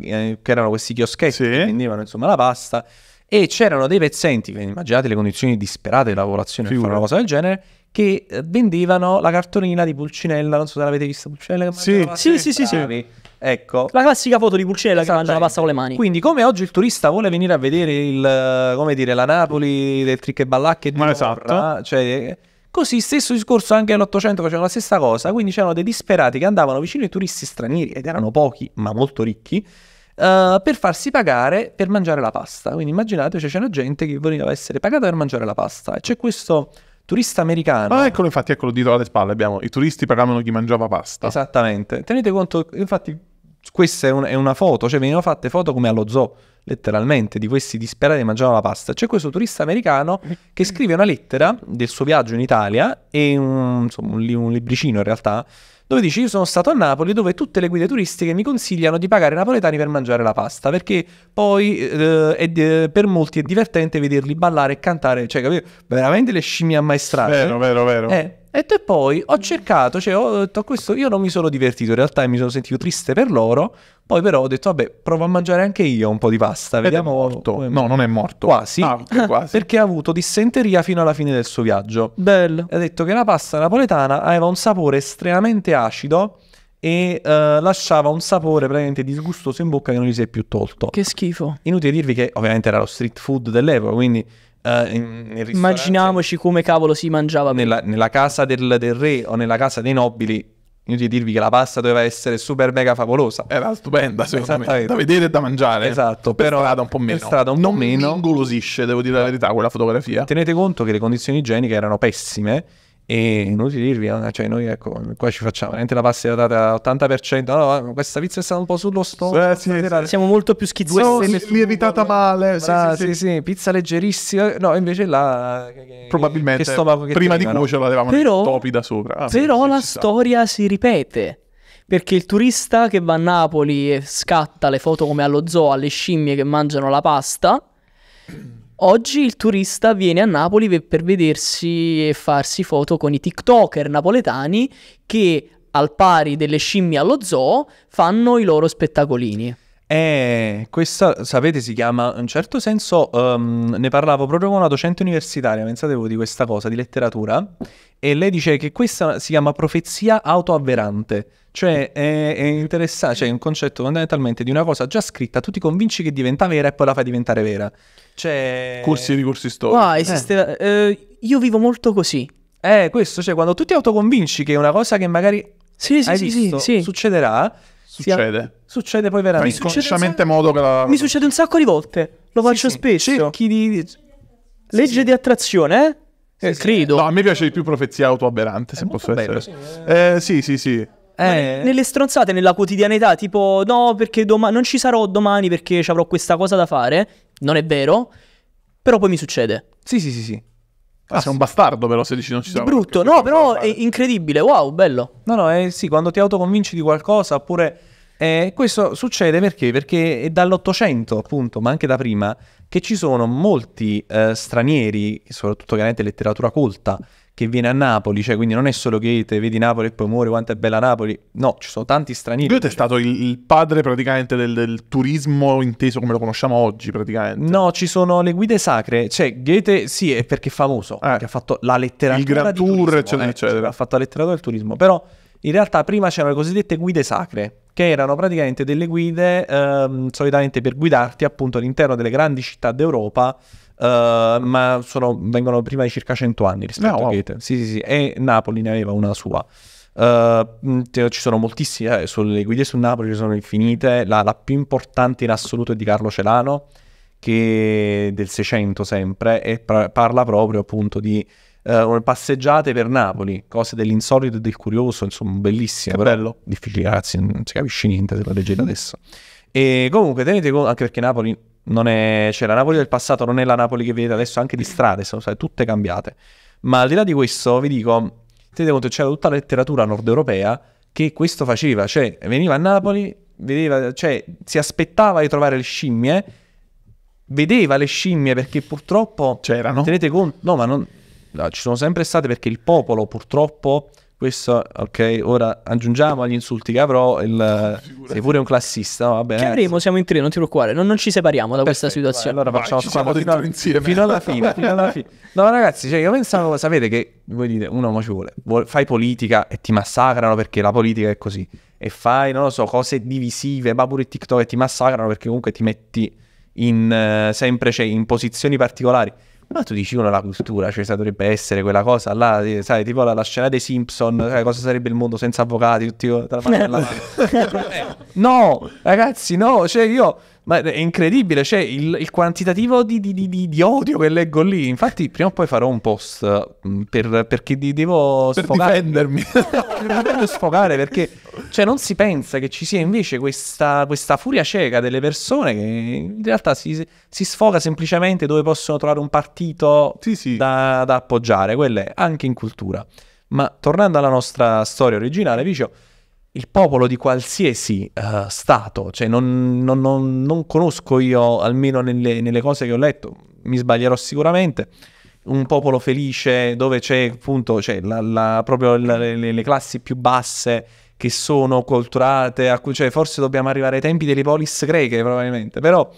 che erano questi chioschetti sì. che vendevano insomma la pasta, e c'erano dei pezzenti, immaginate le condizioni disperate di lavorazione Figura. per fare una cosa del genere, che eh, vendevano la cartolina di Pulcinella, non so se l'avete vista Pulcinella. Sì. Sì, sì, sì, sì, sì. Ecco. La classica foto di Pulcinella esatto. che mangia la pasta con le mani. Quindi come oggi il turista vuole venire a vedere il, come dire, la Napoli del trick e ballacche di Ma Morra, esatto. cioè Così stesso discorso anche nell'Ottocento faceva la stessa cosa, quindi c'erano dei disperati che andavano vicino ai turisti stranieri, ed erano pochi ma molto ricchi, Uh, per farsi pagare per mangiare la pasta. Quindi immaginate, cioè, c'era gente che voleva essere pagata per mangiare la pasta. E c'è questo turista americano. Ah, eccolo, infatti, eccolo dietro alle spalle. Abbiamo i turisti pagavano chi mangiava pasta. Esattamente. Tenete conto, infatti, questa è, un, è una foto, cioè venivano fatte foto come allo zoo letteralmente, di questi disperati che mangiavano la pasta. C'è questo turista americano che scrive una lettera del suo viaggio in Italia e un, insomma, un, li- un libricino in realtà, dove dice io sono stato a Napoli dove tutte le guide turistiche mi consigliano di pagare i napoletani per mangiare la pasta, perché poi eh, è, eh, per molti è divertente vederli ballare e cantare, cioè capito? veramente le scimmie ammaestrate. Vero, vero, vero. Eh. E poi ho cercato, cioè ho detto questo, io non mi sono divertito in realtà e mi sono sentito triste per loro, poi però ho detto, vabbè, provo a mangiare anche io un po' di pasta. vediamo. È morto. Come... No, non è morto. Quasi. Ah, okay, quasi. Perché ha avuto dissenteria fino alla fine del suo viaggio. Bello. E ha detto che la pasta napoletana aveva un sapore estremamente acido e uh, lasciava un sapore praticamente disgustoso in bocca che non gli si è più tolto. Che schifo. Inutile dirvi che ovviamente era lo street food dell'epoca, quindi uh, in, in Immaginiamoci come cavolo si mangiava. Nella, nella casa del, del, re o nella casa dei nobili Inutile dirvi che la pasta doveva essere super mega favolosa. Era stupenda, secondo me. Da vedere e da mangiare. Esatto, per però strada un po' meno. Per strada un non po' meno. ingolosisce, devo dire la verità, quella fotografia. Tenete conto che le condizioni igieniche erano pessime e inutile dirvi, eh, cioè noi ecco, qua ci facciamo veramente la passerata 80%. Allora, questa pizza è stata un po' sullo stomaco. Eh, sì, sì. Siamo molto più schizzosi. No, lievitata male. Bra- sì, sì, pizza leggerissima. No, invece là... Che, Probabilmente che prima di cuoce la avevamo però, topi da sopra. Ah, però la storia si ripete. Perché il turista che va a Napoli e scatta le foto come allo zoo alle scimmie che mangiano la pasta Oggi il turista viene a Napoli per, vedersi e farsi foto con i TikToker napoletani che al pari delle scimmie allo zoo fanno i loro spettacolini. E eh, questa, sapete, si chiama, in un certo senso, um, ne parlavo proprio con una docente universitaria, pensate voi di questa cosa, di letteratura, e lei dice che questa si chiama profezia autoavverante, cioè è, è interessante, cioè è un concetto fondamentalmente di una cosa già scritta, tu ti convinci che diventa vera e poi la fai diventare vera. Cioè... Corsi di corsi storici. Wow, eh. esiste... Eh. Eh, io vivo molto così. Eh, questo, cioè quando tu ti autoconvinci che è una cosa che magari sì, sì, hai sì, visto succederà Succede. Sia... Succede, poi veramente. Mi succede, sacco... modo che la... mi succede un sacco di volte. Lo sì, faccio sì. spesso. Cerchi di... Legge sì, di attrazione, eh? Eh, credo. No, a me piace di più profezia autoaberante, se posso bello, essere. Eh, sì, sì, sì. Eh. Nelle stronzate, nella quotidianità, tipo no, perché doma- non ci sarò domani perché avrò questa cosa da fare. Non è vero, però poi mi succede. Sì, sì, sì, sì. Ah, sei un bastardo però se dici non ci sarà Brutto, no, però è incredibile, wow, bello. No, no, eh, sì, quando ti autoconvinci di qualcosa, oppure... Eh, questo succede perché? Perché è dall'Ottocento, appunto, ma anche da prima, che ci sono molti eh, stranieri, soprattutto chiaramente letteratura colta, che viene a Napoli, cioè quindi non è solo Goethe, vedi Napoli e poi muori, quanto è bella Napoli, no, ci sono tanti stranieri. Goethe è stato il padre praticamente del, del, turismo inteso come lo conosciamo oggi praticamente. No, ci sono le guide sacre, cioè Goethe sì è perché è famoso, eh. perché ha fatto la letteratura. Il Grand Tour, turismo, eccetera, eh, eccetera. Ha fatto la letteratura del turismo, però in realtà prima c'erano le cosiddette guide sacre, che erano praticamente delle guide ehm, solitamente per guidarti appunto all'interno delle grandi città d'Europa eh, ma sono, vengono prima di circa 100 anni rispetto no, ah, a Goethe. Wow. Sì, sì, sì, e Napoli ne aveva una sua. Uh, ci sono moltissime, eh, sulle guide su Napoli ci sono infinite, la, la, più importante in assoluto è di Carlo Celano, che del 600 sempre, e pra- parla proprio appunto di uh, passeggiate per Napoli, cose dell'insolito e del curioso, insomma bellissime, che bello, difficile ragazzi, non si capisce niente se la leggete adesso. E comunque tenete conto, anche perché Napoli è, cioè, la Napoli del passato non è la Napoli che vedete adesso, anche di strade sono state tutte cambiate. Ma al di là di questo, vi dico, tenete conto c'era tutta la letteratura nord europea che questo faceva, cioè veniva a Napoli, vedeva, cioè, si aspettava di trovare le scimmie, vedeva le scimmie perché purtroppo... C'erano? Tenete conto... No, ma non... No, ci sono sempre state perché il popolo purtroppo questo, ok, ora aggiungiamo agli insulti che avrò il... Sei pure un classista, no? vabbè. Che avremo, siamo in tre, non ti preoccupare, non, non ci separiamo da Perfetto, questa situazione. Vai, allora facciamo squadra fino, insieme. fino alla fine, fino alla fine. No ragazzi, cioè, io pensavo, sapete che, voi dite, un uomo ci vuole, vuole, fai politica e ti massacrano perché la politica è così. E fai, non lo so, cose divisive, ma pure TikTok e ti massacrano perché comunque ti metti in, uh, sempre cioè, in posizioni particolari. Ma tu dici con la cultura, cioè dovrebbe essere quella cosa là, sai, tipo la, la scena dei Simpson, sai, cosa sarebbe il mondo senza avvocati, tutti dalla oh, parte eh, No, ragazzi, no, cioè io ma è incredibile, cioè il, il quantitativo di, di, di, di, odio che leggo lì. Infatti, prima o poi farò un post mm, per, perché devo sfogare. Per difendermi. devo sfogare perché cioè, non si pensa che ci sia invece questa, questa furia cieca delle persone che in realtà si, si, sfoga semplicemente dove possono trovare un partito sì, sì. Da, da appoggiare. Quelle anche in cultura. Ma tornando alla nostra storia originale, dicevo il popolo di qualsiasi uh, stato, cioè non, non, non, non, conosco io, almeno nelle, nelle, cose che ho letto, mi sbaglierò sicuramente, un popolo felice dove c'è appunto c'è cioè la, la, proprio la, le, le, classi più basse che sono colturate, a cui, cioè forse dobbiamo arrivare ai tempi delle polis greche probabilmente, però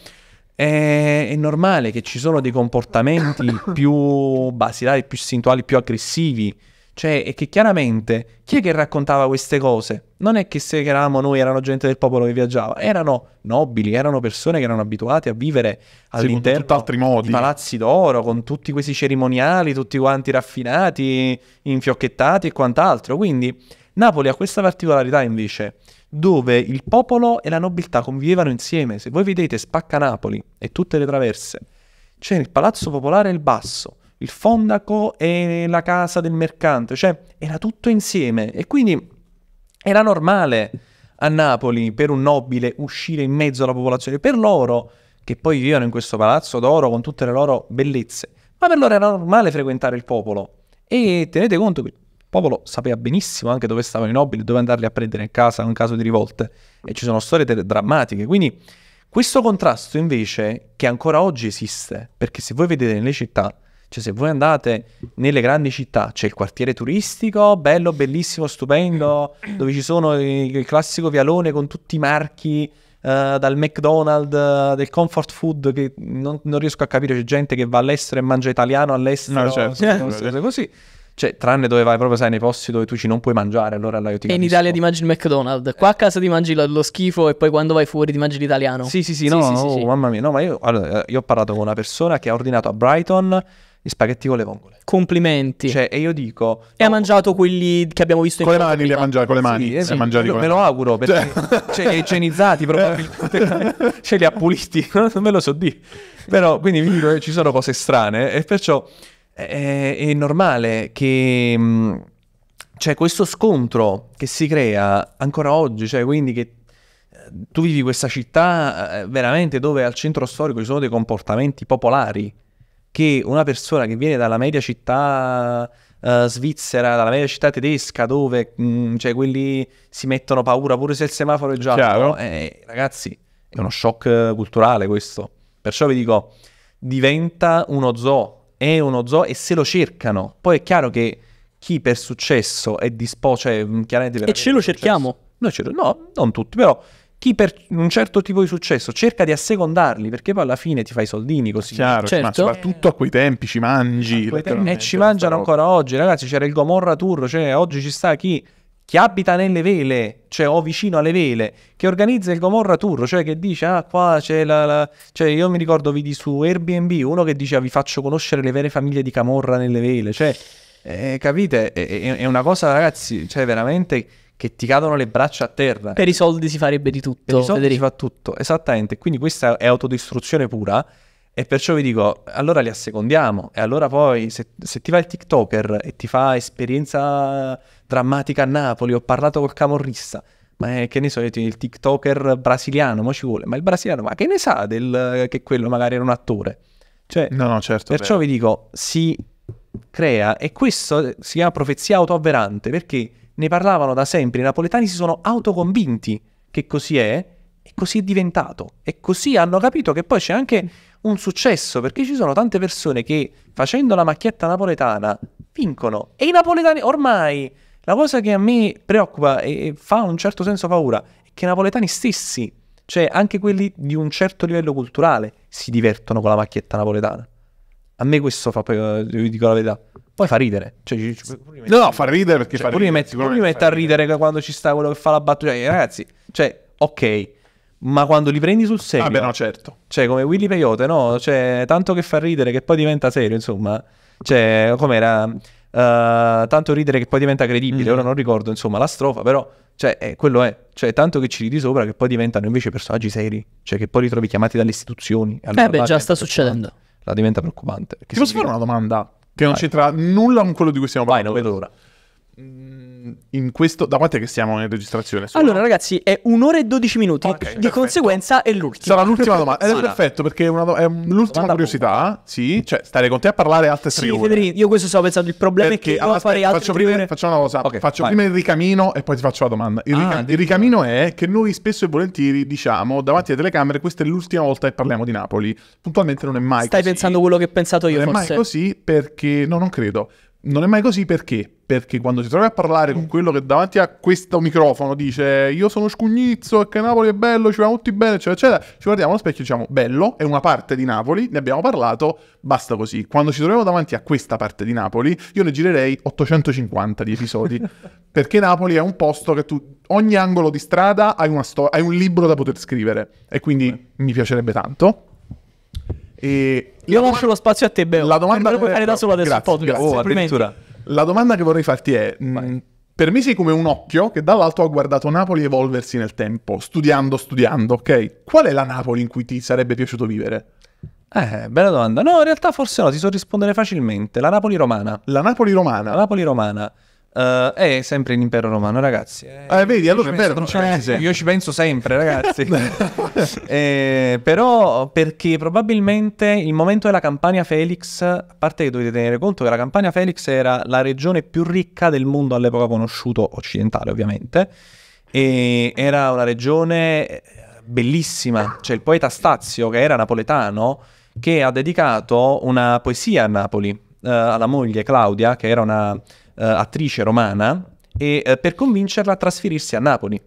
è, è normale che ci sono dei comportamenti più basilari, più sintuali, più aggressivi, cioè, è che chiaramente chi è che raccontava queste cose? Non è che se eravamo noi, erano gente del popolo che viaggiava, erano nobili, erano persone che erano abituate a vivere all'interno altri modi. di palazzi d'oro, con tutti questi cerimoniali, tutti quanti raffinati, infiocchettati e quant'altro. Quindi Napoli ha questa particolarità invece, dove il popolo e la nobiltà convivevano insieme. Se voi vedete Spacca Napoli e tutte le traverse, c'è il Palazzo Popolare e il Basso il fondaco e la casa del mercante, cioè era tutto insieme e quindi era normale a Napoli per un nobile uscire in mezzo alla popolazione, per loro che poi vivono in questo palazzo d'oro con tutte le loro bellezze, ma per loro era normale frequentare il popolo e tenete conto che il popolo sapeva benissimo anche dove stavano i nobili, dove andarli a prendere in casa in caso di rivolte e ci sono storie drammatiche, quindi questo contrasto invece che ancora oggi esiste, perché se voi vedete nelle città cioè, se voi andate nelle grandi città, c'è il quartiere turistico, bello, bellissimo, stupendo, dove ci sono il, classico vialone con tutti i marchi. Uh, dal McDonald's, eh, del comfort food che non, non, riesco a capire, c'è gente che va all'estero e mangia italiano all'estero, no, certo, eh. cose così. Cioè, tranne dove vai proprio, sai, nei posti dove tu ci non puoi mangiare, allora là io ti E in Italia ti mangi il McDonald's, qua a casa ti mangi lo, lo schifo e poi quando vai fuori ti mangi l'italiano. Sì, sì, sì, no, sì, no, sì, no oh, sì, mamma mia, no, ma io, allora, eh, io ho parlato con una persona che ha ordinato a Brighton gli spaghetti con le vongole. Complimenti. Cioè, e io dico... E no, ha mangiato quelli che abbiamo visto con in le mani, li ha mangiati con le mani. Sì, sì. Mangiati me lo auguro, cioè. perché cioè. ce li ha igienizzati probabilmente, ce li ha puliti, non me lo so di. Però, quindi vi dico, ci sono cose strane e perciò è, è normale che... Mh, mm, c'è questo scontro che si crea ancora oggi, cioè quindi che eh, tu vivi questa città eh, veramente dove al centro storico ci sono dei comportamenti popolari che una persona che viene dalla media città uh, svizzera, dalla media città tedesca, dove mh, mm, cioè, quelli si mettono paura pure se il semaforo è giallo, no? eh, ragazzi, è uno shock culturale questo. Perciò vi dico, diventa uno zoo, è uno zoo e se lo cercano. Poi è chiaro che chi per successo è disposto, cioè mm, chiaramente... E ce lo cerchiamo. No, no, non tutti, però chi per un certo tipo di successo cerca di assecondarli perché poi alla fine ti fai i soldini così. Chiaro, certo. ma soprattutto a quei tempi ci mangi. Tempi, e eh, ci mangiano ancora oggi, ragazzi, c'era il Gomorra Tour, cioè oggi ci sta chi, chi abita nelle vele, cioè o vicino alle vele, che organizza il Gomorra Tour, cioè che dice ah qua c'è la, la... Cioè, io mi ricordo vidi su Airbnb uno che diceva vi faccio conoscere le vere famiglie di Camorra nelle vele, cioè eh, capite, è, è una cosa ragazzi, cioè veramente che ti cadono le braccia a terra. Per i soldi si farebbe di tutto. Per i soldi Federico. si fa tutto, esattamente. Quindi questa è autodistruzione pura. E perciò vi dico, allora li assecondiamo. E allora poi, se, se ti va il TikToker e ti fa esperienza drammatica a Napoli, ho parlato col camorrista, ma è, che ne so, io, il TikToker brasiliano, ma ci vuole. Ma il brasiliano, ma che ne sa del, che quello magari era un attore? Cioè, no, no, certo. Perciò vero. vi dico, si crea, e questo si chiama profezia autoavverante, perché ne parlavano da sempre, i napoletani si sono autoconvinti che così è e così è diventato. E così hanno capito che poi c'è anche un successo, perché ci sono tante persone che facendo la macchietta napoletana vincono. E i napoletani ormai, la cosa che a me preoccupa e fa un certo senso paura, è che i napoletani stessi, cioè anche quelli di un certo livello culturale, si divertono con la macchietta napoletana. A me questo fa, vi eh, dico la verità, poi fa ridere. Cioè, ci, ci, no, no, fa ridere perché cioè, fa ridere. Metti, pure mi mette a ridere, ridere quando ci sta quello che fa la battuta. Cioè, ragazzi, cioè, ok, ma quando li prendi sul serio... Vabbè, no, certo. Cioè, come Willy Peyote, no? Cioè, tanto che fa ridere che poi diventa serio, insomma. Cioè, com'era... Uh, tanto ridere che poi diventa credibile, mm-hmm. ora non ricordo, insomma, la strofa, però... Cioè, eh, quello è. Cioè, tanto che ci ridi sopra che poi diventano invece personaggi seri. Cioè, che poi li trovi chiamati dalle istituzioni. eh beh, già sta succedendo. La diventa preoccupante. Ti posso fare una domanda? Che non c'entra nulla con quello di cui stiamo parlando. Vai, non vedo l'ora in questo... Da quanto è che siamo in registrazione? Solo? Allora ragazzi, è un'ora e 12 minuti, okay, di perfetto. conseguenza è l'ultima. Sarà l'ultima domanda. Ed è perfetto perché è, do- è l'ultima curiosità, sì, cioè stare con te a parlare altre sì, tre ore. Federico, io questo stavo pensando, il problema perché, è che allora, fare altre faccio prima, Facciamo una cosa, okay, faccio vai. prima il ricamino e poi ti faccio la domanda. Il, ah, rica- il ricamino è che noi spesso e volentieri diciamo davanti alle telecamere questa è l'ultima volta che parliamo di Napoli. Puntualmente non è mai Stai così. Stai pensando quello che ho pensato io non forse. è mai così perché... No, non credo. Non è mai così perché? Perché quando si trova a parlare con mm. quello che davanti a questo microfono dice io sono scugnizzo e che Napoli è bello, ci va tutti bene, eccetera, eccetera, ci guardiamo allo specchio e diciamo bello, è una parte di Napoli, ne abbiamo parlato, basta così. Quando ci troviamo davanti a questa parte di Napoli, io ne girerei 850 di episodi, perché Napoli è un posto che tu, ogni angolo di strada hai, sto- hai un libro da poter scrivere e quindi Beh. mi piacerebbe tanto. E Io la lascio doma- lo spazio a te, Beo. La domanda che puoi fare da sola adesso. Grazie, podcast, grazie. Oh, addirittura. La domanda che vorrei farti è: mh, mm, per me sei come un occhio che dall'alto ha guardato Napoli evolversi nel tempo, studiando, studiando, ok? Qual è la Napoli in cui ti sarebbe piaciuto vivere? Eh, bella domanda. No, in realtà forse no, ti so rispondere facilmente. La Napoli romana. La Napoli romana. La Napoli romana. Uh, è sempre in impero romano, ragazzi. Eh, eh vedi, allora è vero. Penso, eh, io ci penso sempre, ragazzi. eh, però perché probabilmente il momento della Campania Felix, a parte che dovete tenere conto che la Campania Felix era la regione più ricca del mondo all'epoca conosciuto, occidentale ovviamente, e era una regione eh, bellissima. C'è il poeta Stazio, che era napoletano, che ha dedicato una poesia a Napoli, eh, alla moglie Claudia, che era una eh, attrice romana, e eh, per convincerla a trasferirsi a Napoli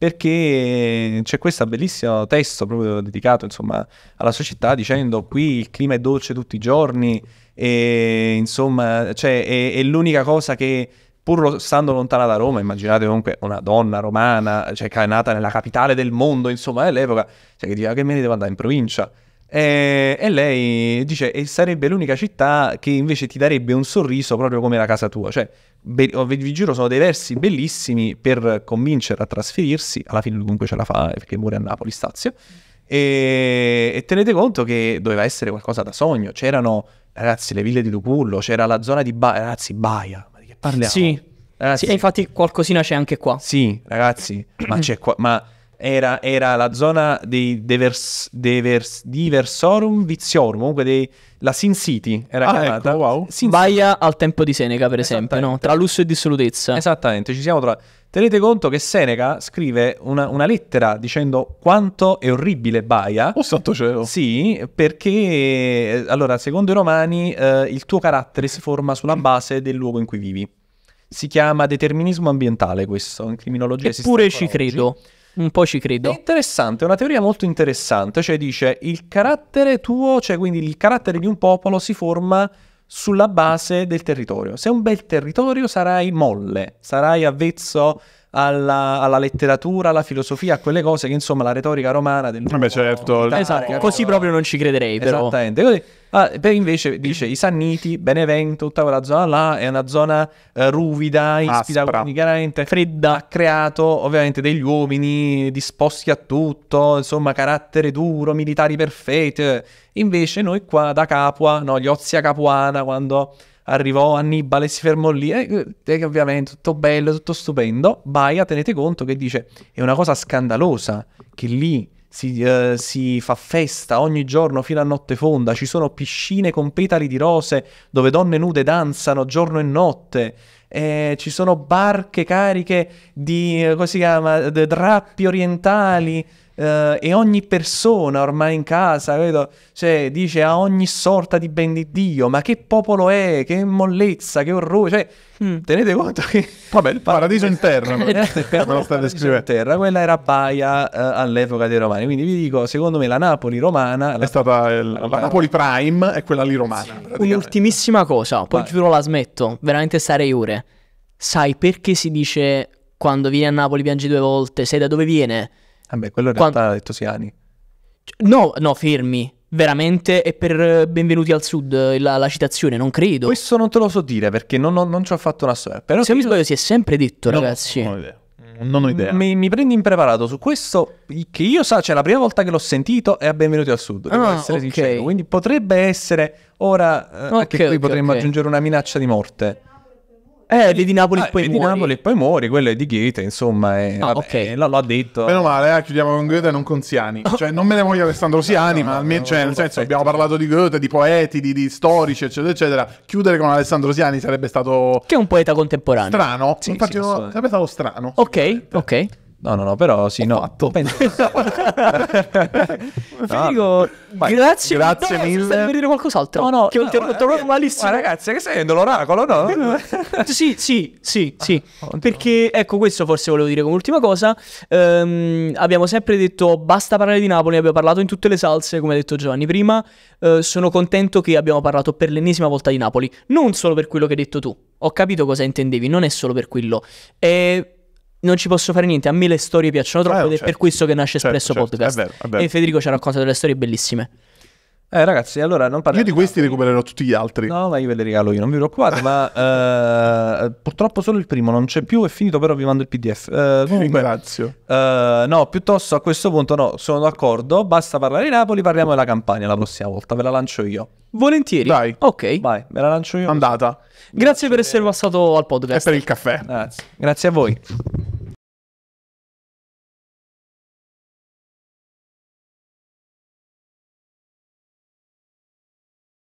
perché c'è questo bellissimo testo proprio dedicato insomma, alla città dicendo qui il clima è dolce tutti i giorni e insomma cioè, è, è, l'unica cosa che pur stando lontana da Roma immaginate comunque una donna romana cioè, nata nella capitale del mondo insomma all'epoca cioè, che diceva che me ne devo andare in provincia e, e lei dice: E sarebbe l'unica città che invece ti darebbe un sorriso proprio come la casa tua. Cioè, be- oh, vi giuro, sono dei versi bellissimi per convincere a trasferirsi. Alla fine, comunque, ce la fa eh, perché muore a Napoli, Stazio. E, e tenete conto che doveva essere qualcosa da sogno. C'erano, ragazzi, le ville di Lucullo, c'era la zona di Baia. Ragazzi, Baia, ma di che parliamo? Sì, Ragazzi, sì, infatti qualcosina c'è anche qua. Sì, ragazzi, ma mm. c'è qua, ma era, era la zona dei devers, devers, Diversorum Viziorum, comunque dei, la Sin City era ah, chiamata. Ecco, wow. Baia al tempo di Seneca, per esempio, no? tra lusso e dissolutezza. Esattamente, ci siamo trovati. Tenete conto che Seneca scrive una, una, lettera dicendo quanto è orribile Baia. Oh santo cielo! Sì, perché eh, allora, secondo i romani, eh, il tuo carattere si forma sulla base del luogo in cui vivi. Si chiama determinismo ambientale questo, in criminologia Eppure ci credo. Oggi. Un po' ci credo. È interessante, è una teoria molto interessante, cioè dice il carattere tuo, cioè quindi il carattere di un popolo si forma sulla base del territorio. Se è un bel territorio sarai molle, sarai avvezzo alla, alla, letteratura, alla filosofia, a quelle cose che insomma la retorica romana del Vabbè, certo. Italia, esatto, così proprio non ci crederei Esattamente. Così, ah, invece dice i Sanniti, Benevento, tutta quella zona là è una zona eh, ruvida, ispida, quindi chiaramente fredda, ha creato ovviamente degli uomini disposti a tutto, insomma carattere duro, militari perfetti. Invece noi qua da Capua, no, gli Ozia Capuana quando arrivò Annibale e si fermò lì, E eh, eh ovviamente tutto bello, tutto stupendo. Baia, tenete conto che dice, è una cosa scandalosa che lì si, eh, si, fa festa ogni giorno fino a notte fonda, ci sono piscine con petali di rose dove donne nude danzano giorno e notte, eh, ci sono barche cariche di, eh, come si chiama, drappi orientali, eh, e ogni persona ormai in casa, vedo, cioè, dice a ogni sorta di ben di Dio, ma che popolo è, che mollezza, che orrore, cioè, mm. tenete conto che... Vabbè, il paradiso interno, eh, me lo state descrivendo. Terra, quella era Baia eh, all'epoca dei Romani, quindi vi dico, secondo me la Napoli romana... È stata il... la, Napoli Prime e quella lì romana. Sì. Un'ultimissima cosa, poi Vai. giuro la smetto, veramente sarei ore. Sai perché si dice quando vieni a Napoli piangi due volte, sai da dove viene? Vabbè, ah, quello in Quando... realtà ha detto Siani. No, no, fermi. Veramente è per eh, Benvenuti al Sud eh, la, la, citazione, non credo. Questo non te lo so dire perché non, non, non ci ho fatto una storia. Però Se mi sbaglio si è sempre detto, no, ragazzi. Non ho idea. Non ho idea. Mi, mi, prendi impreparato su questo. Che io sa, cioè la prima volta che l'ho sentito è a Benvenuti al Sud. Devo ah, essere okay. sincero. Quindi potrebbe essere ora. Eh, okay, anche qui okay, potremmo aggiungere una minaccia di morte. Eh, di Napoli e ah, poi muore. di Napoli e poi muori, quello è di Goethe, insomma, è, ah, vabbè, okay. Eh, lo, lo, detto. Meno male, eh, chiudiamo con Goethe e non con Siani. Cioè, non me ne voglio Alessandro esatto, Siani, ma almeno, cioè, nel senso, abbiamo parlato di Goethe, di poeti, di, di, storici, eccetera, eccetera. Chiudere con Alessandro Siani sarebbe stato... Che è un poeta contemporaneo. Strano, sì, infatti sì, sarebbe stato strano. Ok, ok. No, no, no, però sì, Ho no. fatto. Penso... Federico, no. grazie, grazie no, mille. Stavi per dire qualcos'altro. No, no, che ho interrotto eh, proprio malissimo. Ma ragazzi, che stai l'oracolo, no? sì, sì, sì, ah, sì. Oh, Perché, ecco, questo forse volevo dire come ultima cosa. Um, abbiamo sempre detto basta parlare di Napoli, abbiamo parlato in tutte le salse, come ha detto Giovanni prima. Uh, sono contento che abbiamo parlato per l'ennesima volta di Napoli. Non solo per quello che hai detto tu. Ho capito cosa intendevi, non è solo per quello. È non ci posso fare niente. A me le storie piacciono eh, troppo eh, ed è certo. per questo che nasce certo, Espresso certo, Podcast. È vero, è vero. E Federico ci ha raccontato delle storie bellissime. Eh ragazzi, allora non parliamo. Io di questi recupererò tutti gli altri. No, ma io ve li regalo io, non vi preoccupate. ma uh, purtroppo solo il primo non c'è più, è finito, però vi mando il PDF. Uh, eh, comunque, ringrazio. Uh, no, piuttosto a questo punto no, sono d'accordo. Basta parlare di Napoli, parliamo della Campania la prossima volta, ve la lancio io. Volentieri. Dai. Ok. Vai, me la lancio io. Andata. Grazie, Grazie per essere passato al podcast. E per il caffè. Grazie, Grazie a voi.